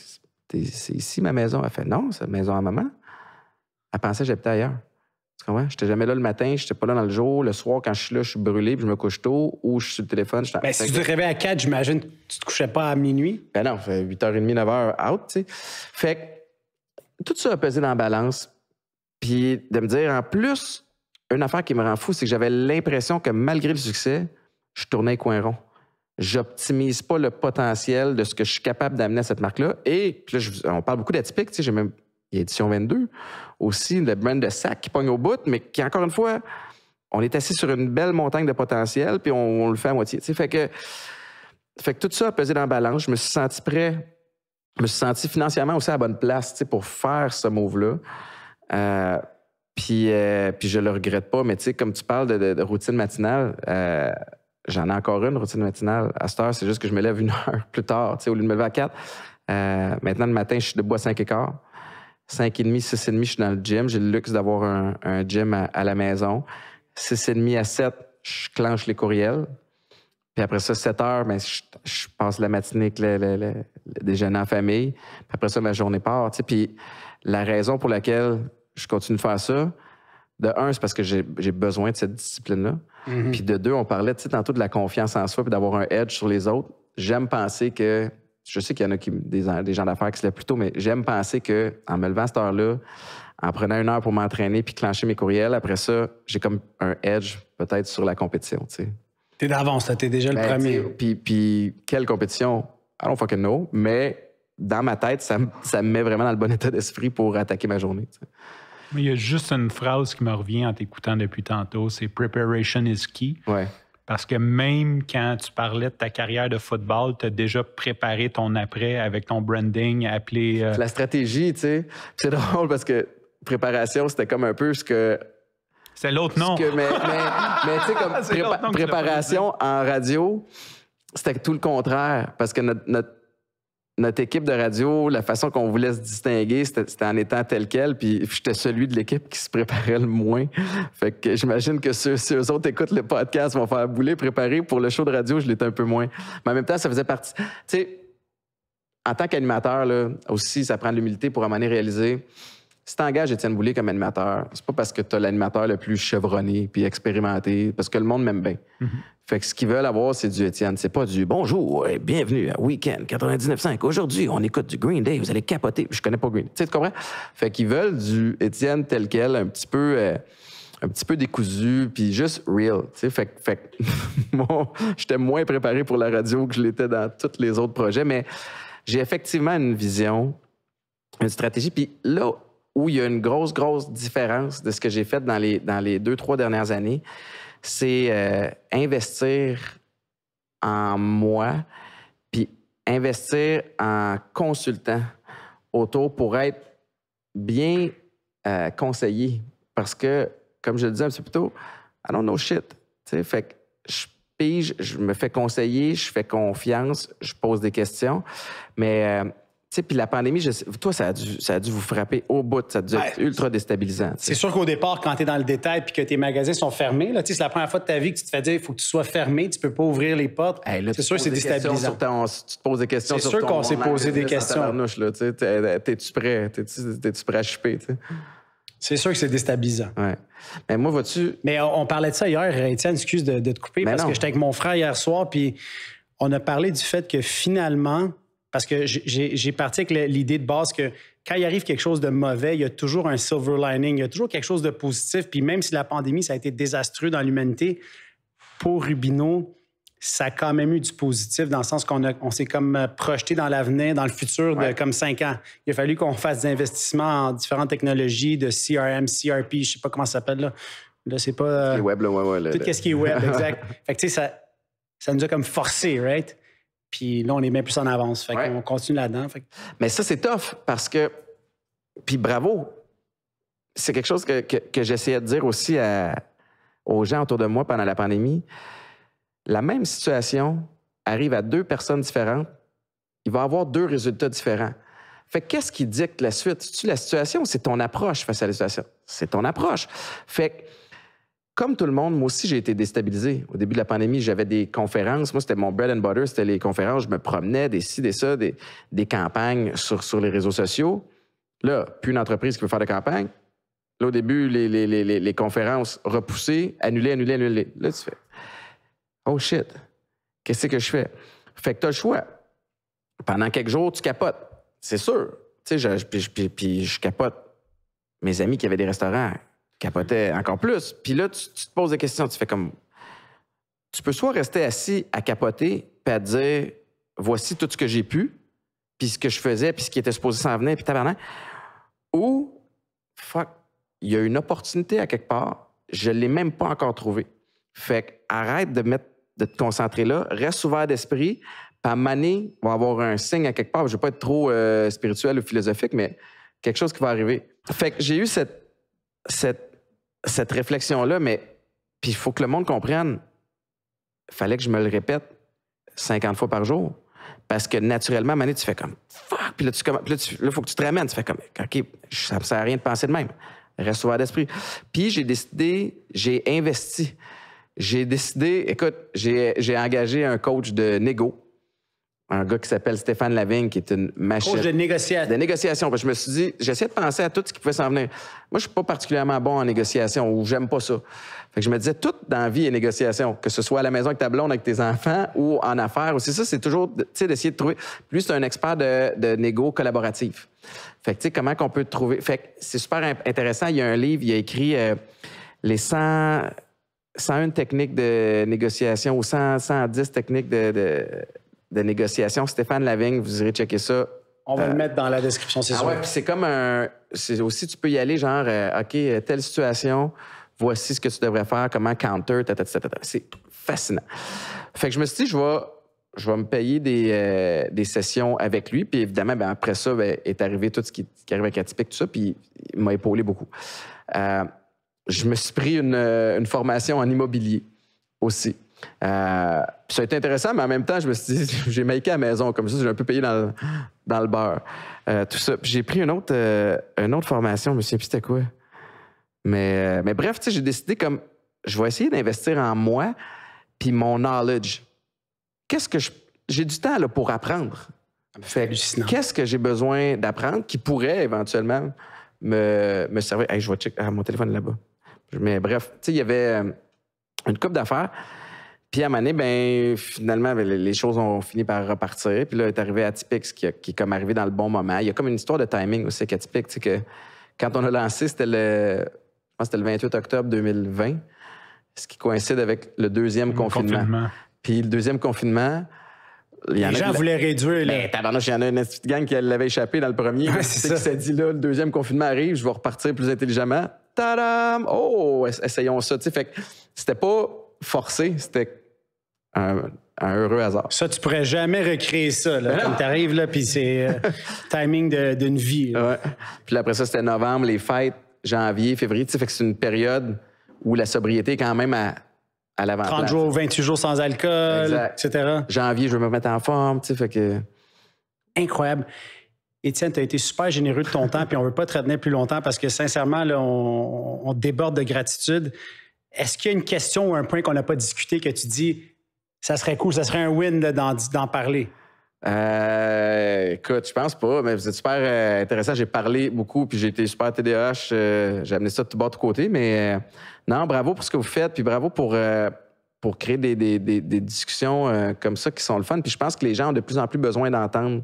c'est ici ma maison. Elle fait, non, c'est la maison à maman. Elle pensait que j'habitais ailleurs. Tu comprends? J'étais jamais là le matin, j'étais pas là dans le jour. Le soir, quand je suis là, je suis brûlé, puis je me couche tôt, ou je suis sur le téléphone. ben, si tu te réveillais à 4, j'imagine que tu te couchais pas à minuit. Ben non, fait 8h30, 9h, out, tu sais. Fait que tout ça a pesé dans la balance. Puis de me dire, en plus, une affaire qui me rend fou, c'est que j'avais l'impression que malgré le succès, je tournais coin rond j'optimise pas le potentiel de ce que je suis capable d'amener à cette marque-là. Et là, on parle beaucoup d'atypique, tu sais, j'ai même édition 22, aussi le brand de sac qui pogne au bout, mais qui, encore une fois, on est assis sur une belle montagne de potentiel, puis on, le fait à moitié. Tu sais, fait que, fait que tout ça a pesé dans la balance. Je me suis senti prêt. Je me suis senti financièrement aussi à bonne place tu sais, pour faire ce move-là. Euh, puis, euh, puis je le regrette pas, mais tu sais, comme tu parles de, de routine matinale, euh, j'en ai encore une routine matinale. À cette heure, c'est juste que je me lève une heure plus tard, au lieu de me lever à 4. Euh, maintenant, le matin, je suis debout à 5 et quart. 5 et demi, 6 et demi, je suis dans le gym. J'ai le luxe d'avoir un, gym à, la maison. 6 et demi à 7, je clenche les courriels. Puis après ça, 7 heures, mais ben, je, passe la matinée avec le, déjeuner en famille. Puis après ça, ma journée part. Puis la raison pour laquelle je continue de faire ça, de un, c'est parce que j'ai besoin de cette discipline-là. Mm-hmm. Puis de deux, on parlait tantôt de la confiance en soi puis d'avoir un edge sur les autres. J'aime penser que, je sais qu'il y en a des, gens d'affaires qui se lèvent plus tôt, mais j'aime penser que en me levant à cette heure-là, en prenant une heure pour m'entraîner puis clencher mes courriels, après ça, j'ai comme un edge peut-être sur la compétition. Tu T'es d'avance, t'es déjà le ben, premier. Puis, puis quelle compétition? I don't fucking know, mais dans ma tête, ça, me met vraiment dans le bon état d'esprit pour attaquer ma journée. Il y a juste une phrase qui me revient en t'écoutant depuis tantôt, c'est Preparation is key. Parce que même quand tu parlais de ta carrière de football, tu as déjà préparé ton après avec ton branding, appelé. Euh, La stratégie, tu sais. C'est drôle parce que préparation, c'était comme un peu ce que c'est l'autre nom. mais, tu sais, comme préparation en radio, c'était tout le contraire. Parce que notre notre équipe de radio, la façon qu'on voulait se distinguer, c'était en étant tel quel, puis j'étais celui de l'équipe qui se préparait le moins. Fait que j'imagine que ceux, ceux autres écoutent le podcast, vont faire bouler, préparer. Pour le show de radio, je l'étais un peu moins. Mais en même temps, ça faisait partie. Tu sais, en tant qu'animateur, aussi, ça prend de l'humilité pour amener réaliser si t'engages Étienne Boulay comme animateur, c'est pas parce que t'as l'animateur le plus chevronné puis expérimenté, parce que le monde m'aime bien. Mhm. Fait que ce qu'ils veulent avoir, c'est du Étienne. C'est pas du bonjour et bienvenue à Weekend 99.5. Aujourd'hui, on écoute du Green Day, vous allez capoter. Je connais pas Green Tu comprends? Fait qu'ils veulent du Étienne tel quel, un petit peu. Euh, un petit peu décousu, puis juste real. Fait, que moi, j'étais moins préparé pour la radio que je l'étais dans tous les autres projets, mais j'ai effectivement une vision, une stratégie. Puis là, où il y a une grosse, grosse différence de ce que j'ai fait dans les, dans les deux, trois dernières années, c'est euh, investir en moi, puis investir en consultant autour pour être bien euh, conseillé. Parce que, comme je le disais un petit peu plus tôt, I don't know shit. fait que je pige, je me fais conseiller, je fais confiance, je pose des questions. Mais euh, puis la pandémie, toi, ça a, dû, ça dû vous frapper au bout. Ça a dû être ultra déstabilisant. C'est sûr qu'au départ, quand tu es dans le détail puis que tes magasins sont fermés, c'est la première fois de ta vie que tu te fais dire il faut que tu sois fermé, tu peux pas ouvrir les portes. c'est sûr, que c'est déstabilisant. tu poses des questions. C'est sûr qu'on s'est posé des questions. Euh, t'es-tu prêt? tu prêt à choper? C'est sûr que c'est déstabilisant. Ouais. Mais moi, vois-tu. Mais on, parlait de ça hier, Étienne, excuse de, te couper, parce que j'étais avec mon frère hier soir, puis on a parlé du fait que finalement, parce que j'ai parti avec l'idée de base que quand il arrive quelque chose de mauvais, il y a toujours un silver lining, il y a toujours quelque chose de positif. Puis même si la pandémie, ça a été désastreux dans l'humanité, pour Rubino, ça a quand même eu du positif dans le sens qu'on s'est comme euh, projeté dans l'avenir, dans le futur de comme cinq ans. Il a fallu qu'on fasse des investissements en différentes technologies de CRM, CRP, je sais pas comment ça s'appelle là. Là, c'est pas. Euh, web, là, ouais, tout ce qui est web, exact. tu sais, ça, ça nous a comme forcé, right? Puis là, on est met plus en avance. Fait qu'on continue là-dedans. Mais ça, c'est tough parce que. Puis bravo. C'est quelque chose que, que, j'essayais de dire aussi aux gens autour de moi pendant la pandémie. La même situation arrive à deux personnes différentes. Il va avoir deux résultats différents. Fait qu'est-ce qui dicte la suite? C'est-tu la situation ou c'est ton approche face à la situation? C'est ton approche. Fait que comme tout le monde, moi aussi, j'ai été déstabilisé. Au début de la pandémie, j'avais des conférences. Moi, c'était mon bread and butter, c'était les conférences. Je me promenais, des ci, des ça, des, campagnes sur, les réseaux sociaux. Là, puis une entreprise qui veut faire de campagne. Là, au début, les, conférences repoussées, annulées, annulées, annulées. Là, tu fais Oh shit, qu'est-ce que je fais? Fait que tu as le choix. Pendant quelques jours, tu capotes. C'est sûr. Tu sais, puis, je capote. Mes amis qui avaient des restaurants, capotait encore plus. Puis là, tu, te poses des questions. Tu fais comme. Tu peux soit rester assis à capoter, puis dire voici tout ce que j'ai pu, puis ce que je faisais, puis ce qui était supposé s'en venir, puis tabarnak. Ou, fuck, il y a une opportunité à quelque part, je ne l'ai même pas encore trouvée. Fait que arrête de, mettre, de te concentrer là, reste ouvert d'esprit, pas à maner, va avoir un signe à quelque part. Je ne veux pas être trop euh, spirituel ou philosophique, mais quelque chose qui va arriver. Fait que j'ai eu cette cette, réflexion-là, mais puis il faut que le monde comprenne, il fallait que je me le répète 50 fois par jour. Parce que naturellement, à tu fais comme puis là, tu faut que tu te ramènes. Tu fais comme, OK, ça ne sert à rien de penser de même. Reste ouvert d'esprit. Puis j'ai décidé, j'ai investi. J'ai décidé, écoute, j'ai engagé un coach de négo un gars qui s'appelle Stéphane Lavigne, qui est une machine. de négociation. je me suis dit, j'essaie de penser à tout ce qui pouvait s'en venir. Moi, je suis pas particulièrement bon en négociation ou j'aime pas ça. Fait que je me disais, tout dans la vie est négociation, que ce soit à la maison avec ta blonde, avec tes enfants ou en affaires aussi. Ça, c'est toujours, d'essayer de trouver. Plus c'est un expert de, négo collaboratif. Fait tu sais, comment qu'on peut trouver. c'est super intéressant. Il y a un livre, il a écrit euh, Les 100, 101 techniques de négociation ou 110 techniques de de négociation. Stéphane Lavigne, vous irez checker ça. On va le euh, mettre dans la description, c'est ah Ouais, c'est comme un. C'est aussi, tu peux y aller, genre, euh, OK, euh, telle situation, voici ce que tu devrais faire, comment counter, C'est fascinant. Fait que je me suis dit, je vais, je vais me payer des, des sessions avec lui. Puis évidemment, ben, après ça, ben, est arrivé tout ce qui, arrive avec Atypique, tout ça, puis il m'a épaulé beaucoup. je me suis pris une, une formation en immobilier aussi. Euh, ça a été intéressant, mais en même temps, je me suis dit, j'ai maïqué à la maison, comme ça, j'ai un peu payé dans, le beurre. tout ça. J'ai pris une autre, euh, autre formation, je me suis dit, c'était quoi. Mais, euh, mais bref, j'ai décidé comme, je vais essayer d'investir en moi, puis mon knowledge. Qu'est-ce que je. J'ai du temps pour apprendre. Ah, qu'est-ce que j'ai besoin d'apprendre qui pourrait éventuellement me, servir? Hey, je vois ah, mon téléphone là-bas. Mais bref, il y avait une coupe d'affaires. Puis à donné, ben finalement, ben, les choses ont fini par repartir. Puis là, est arrivé Atypix qui, qui est comme arrivé dans le bon moment. Il y a comme une histoire de timing aussi avec Atypix. quand on a lancé, c'était le, 28 octobre 2020, ce qui coïncide avec le deuxième confinement. Puis le deuxième confinement, y les gens voulaient réduire. Ben, il y en a une petite gang qui l'avait échappé dans le premier. c'est ça. s'est dit, là, le deuxième confinement arrive, je vais repartir plus intelligemment. Tadam! Oh, essayons ça. Tu c'était pas forcé, c'était un, heureux hasard. Ça, tu pourrais jamais recréer ça. Là, t'arrives, là, puis c'est euh, timing d'une vie. Puis après ça, c'était novembre, les fêtes, janvier, février. c'est une période où la sobriété est quand même à, à l'avant. 30 jours, 28 jours sans alcool, etc. Janvier, je veux me mettre en forme, tu fait Incroyable. Étienne, tu as été super généreux de ton temps, puis on veut pas te retenir plus longtemps parce que sincèrement, on déborde de gratitude. Est-ce qu'il y a une question ou un point qu'on n'a pas discuté que tu dis, ça serait cool, ça serait un win d'en parler? Euh, écoute, je pense pas, mais vous êtes super euh, intéressant. J'ai parlé beaucoup, puis j'ai été super TDAH. Euh, j'ai amené ça de tout bas de côté, mais euh, non, bravo pour ce que vous faites, puis bravo pour, pour créer des, des discussions comme ça qui sont le fun. Puis je pense que les gens ont de plus en plus besoin d'entendre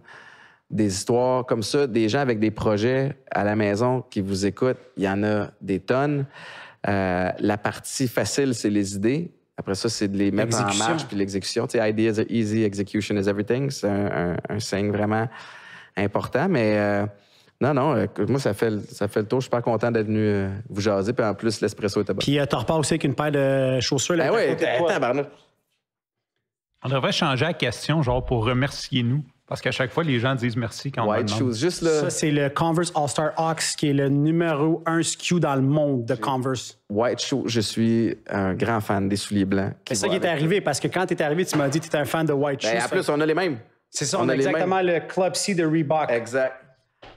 des histoires comme ça, des gens avec des projets à la maison qui vous écoutent. Il y en a des tonnes. Euh, la partie facile, c'est les idées. Après ça, c'est de les mettre en marche puis l'exécution. Tu sais, ideas are easy, execution is everything. C'est un, signe vraiment important. Mais euh, non, non, moi, ça fait, ça fait le tour. Je suis pas content d'être venu euh, vous jaser. Puis en plus, l'espresso était bon. Puis t'en repars aussi avec une paire de chaussures. Là, ben oui, attends, Barnard. On devrait changer la question, genre, pour remercier nous. Parce qu'à chaque fois, les gens disent merci quand on demande. Ça, c'est le Converse All-Star Ox qui est le numéro un SKU dans le monde de Converse. White Shoes, je suis un grand fan des souliers blancs. C'est ça qui est arrivé, parce que quand tu es arrivé, tu m'as dit que tu étais un fan de White ben, Shoes. En plus, on a les mêmes. C'est ça, on, a, exactement le Club C de Reebok. Exact.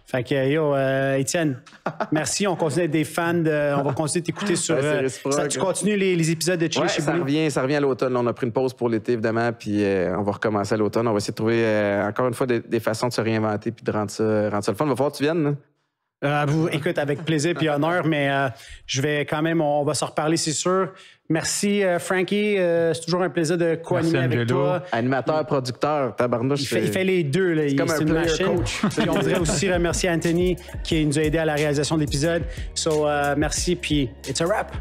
Fait que, yo, euh, Étienne, merci. On continue d'être des fans. De, on va continuer d'écouter sur. Euh, ça, tu hein. continues les, épisodes de Chili ouais, ça revient, ça revient à l'automne. On a pris une pause pour l'été, évidemment, puis euh, on va recommencer à l'automne. On va essayer de trouver, euh, encore une fois, des, façons de se réinventer puis de rendre ça, rendre ça le fun. On va falloir que tu viennes. Hein. Euh, écoute, avec plaisir puis honneur, mais euh, je vais quand même, on va se reparler, c'est sûr. Merci, euh, Frankie. c'est toujours un plaisir de co-animer avec toi. Animateur, producteur, tabarnouche. Il fait, les deux. Là. C'est comme un machine. on voudrait aussi remercier Anthony qui nous a aidé à la réalisation de l'épisode. So, merci, puis it's a wrap.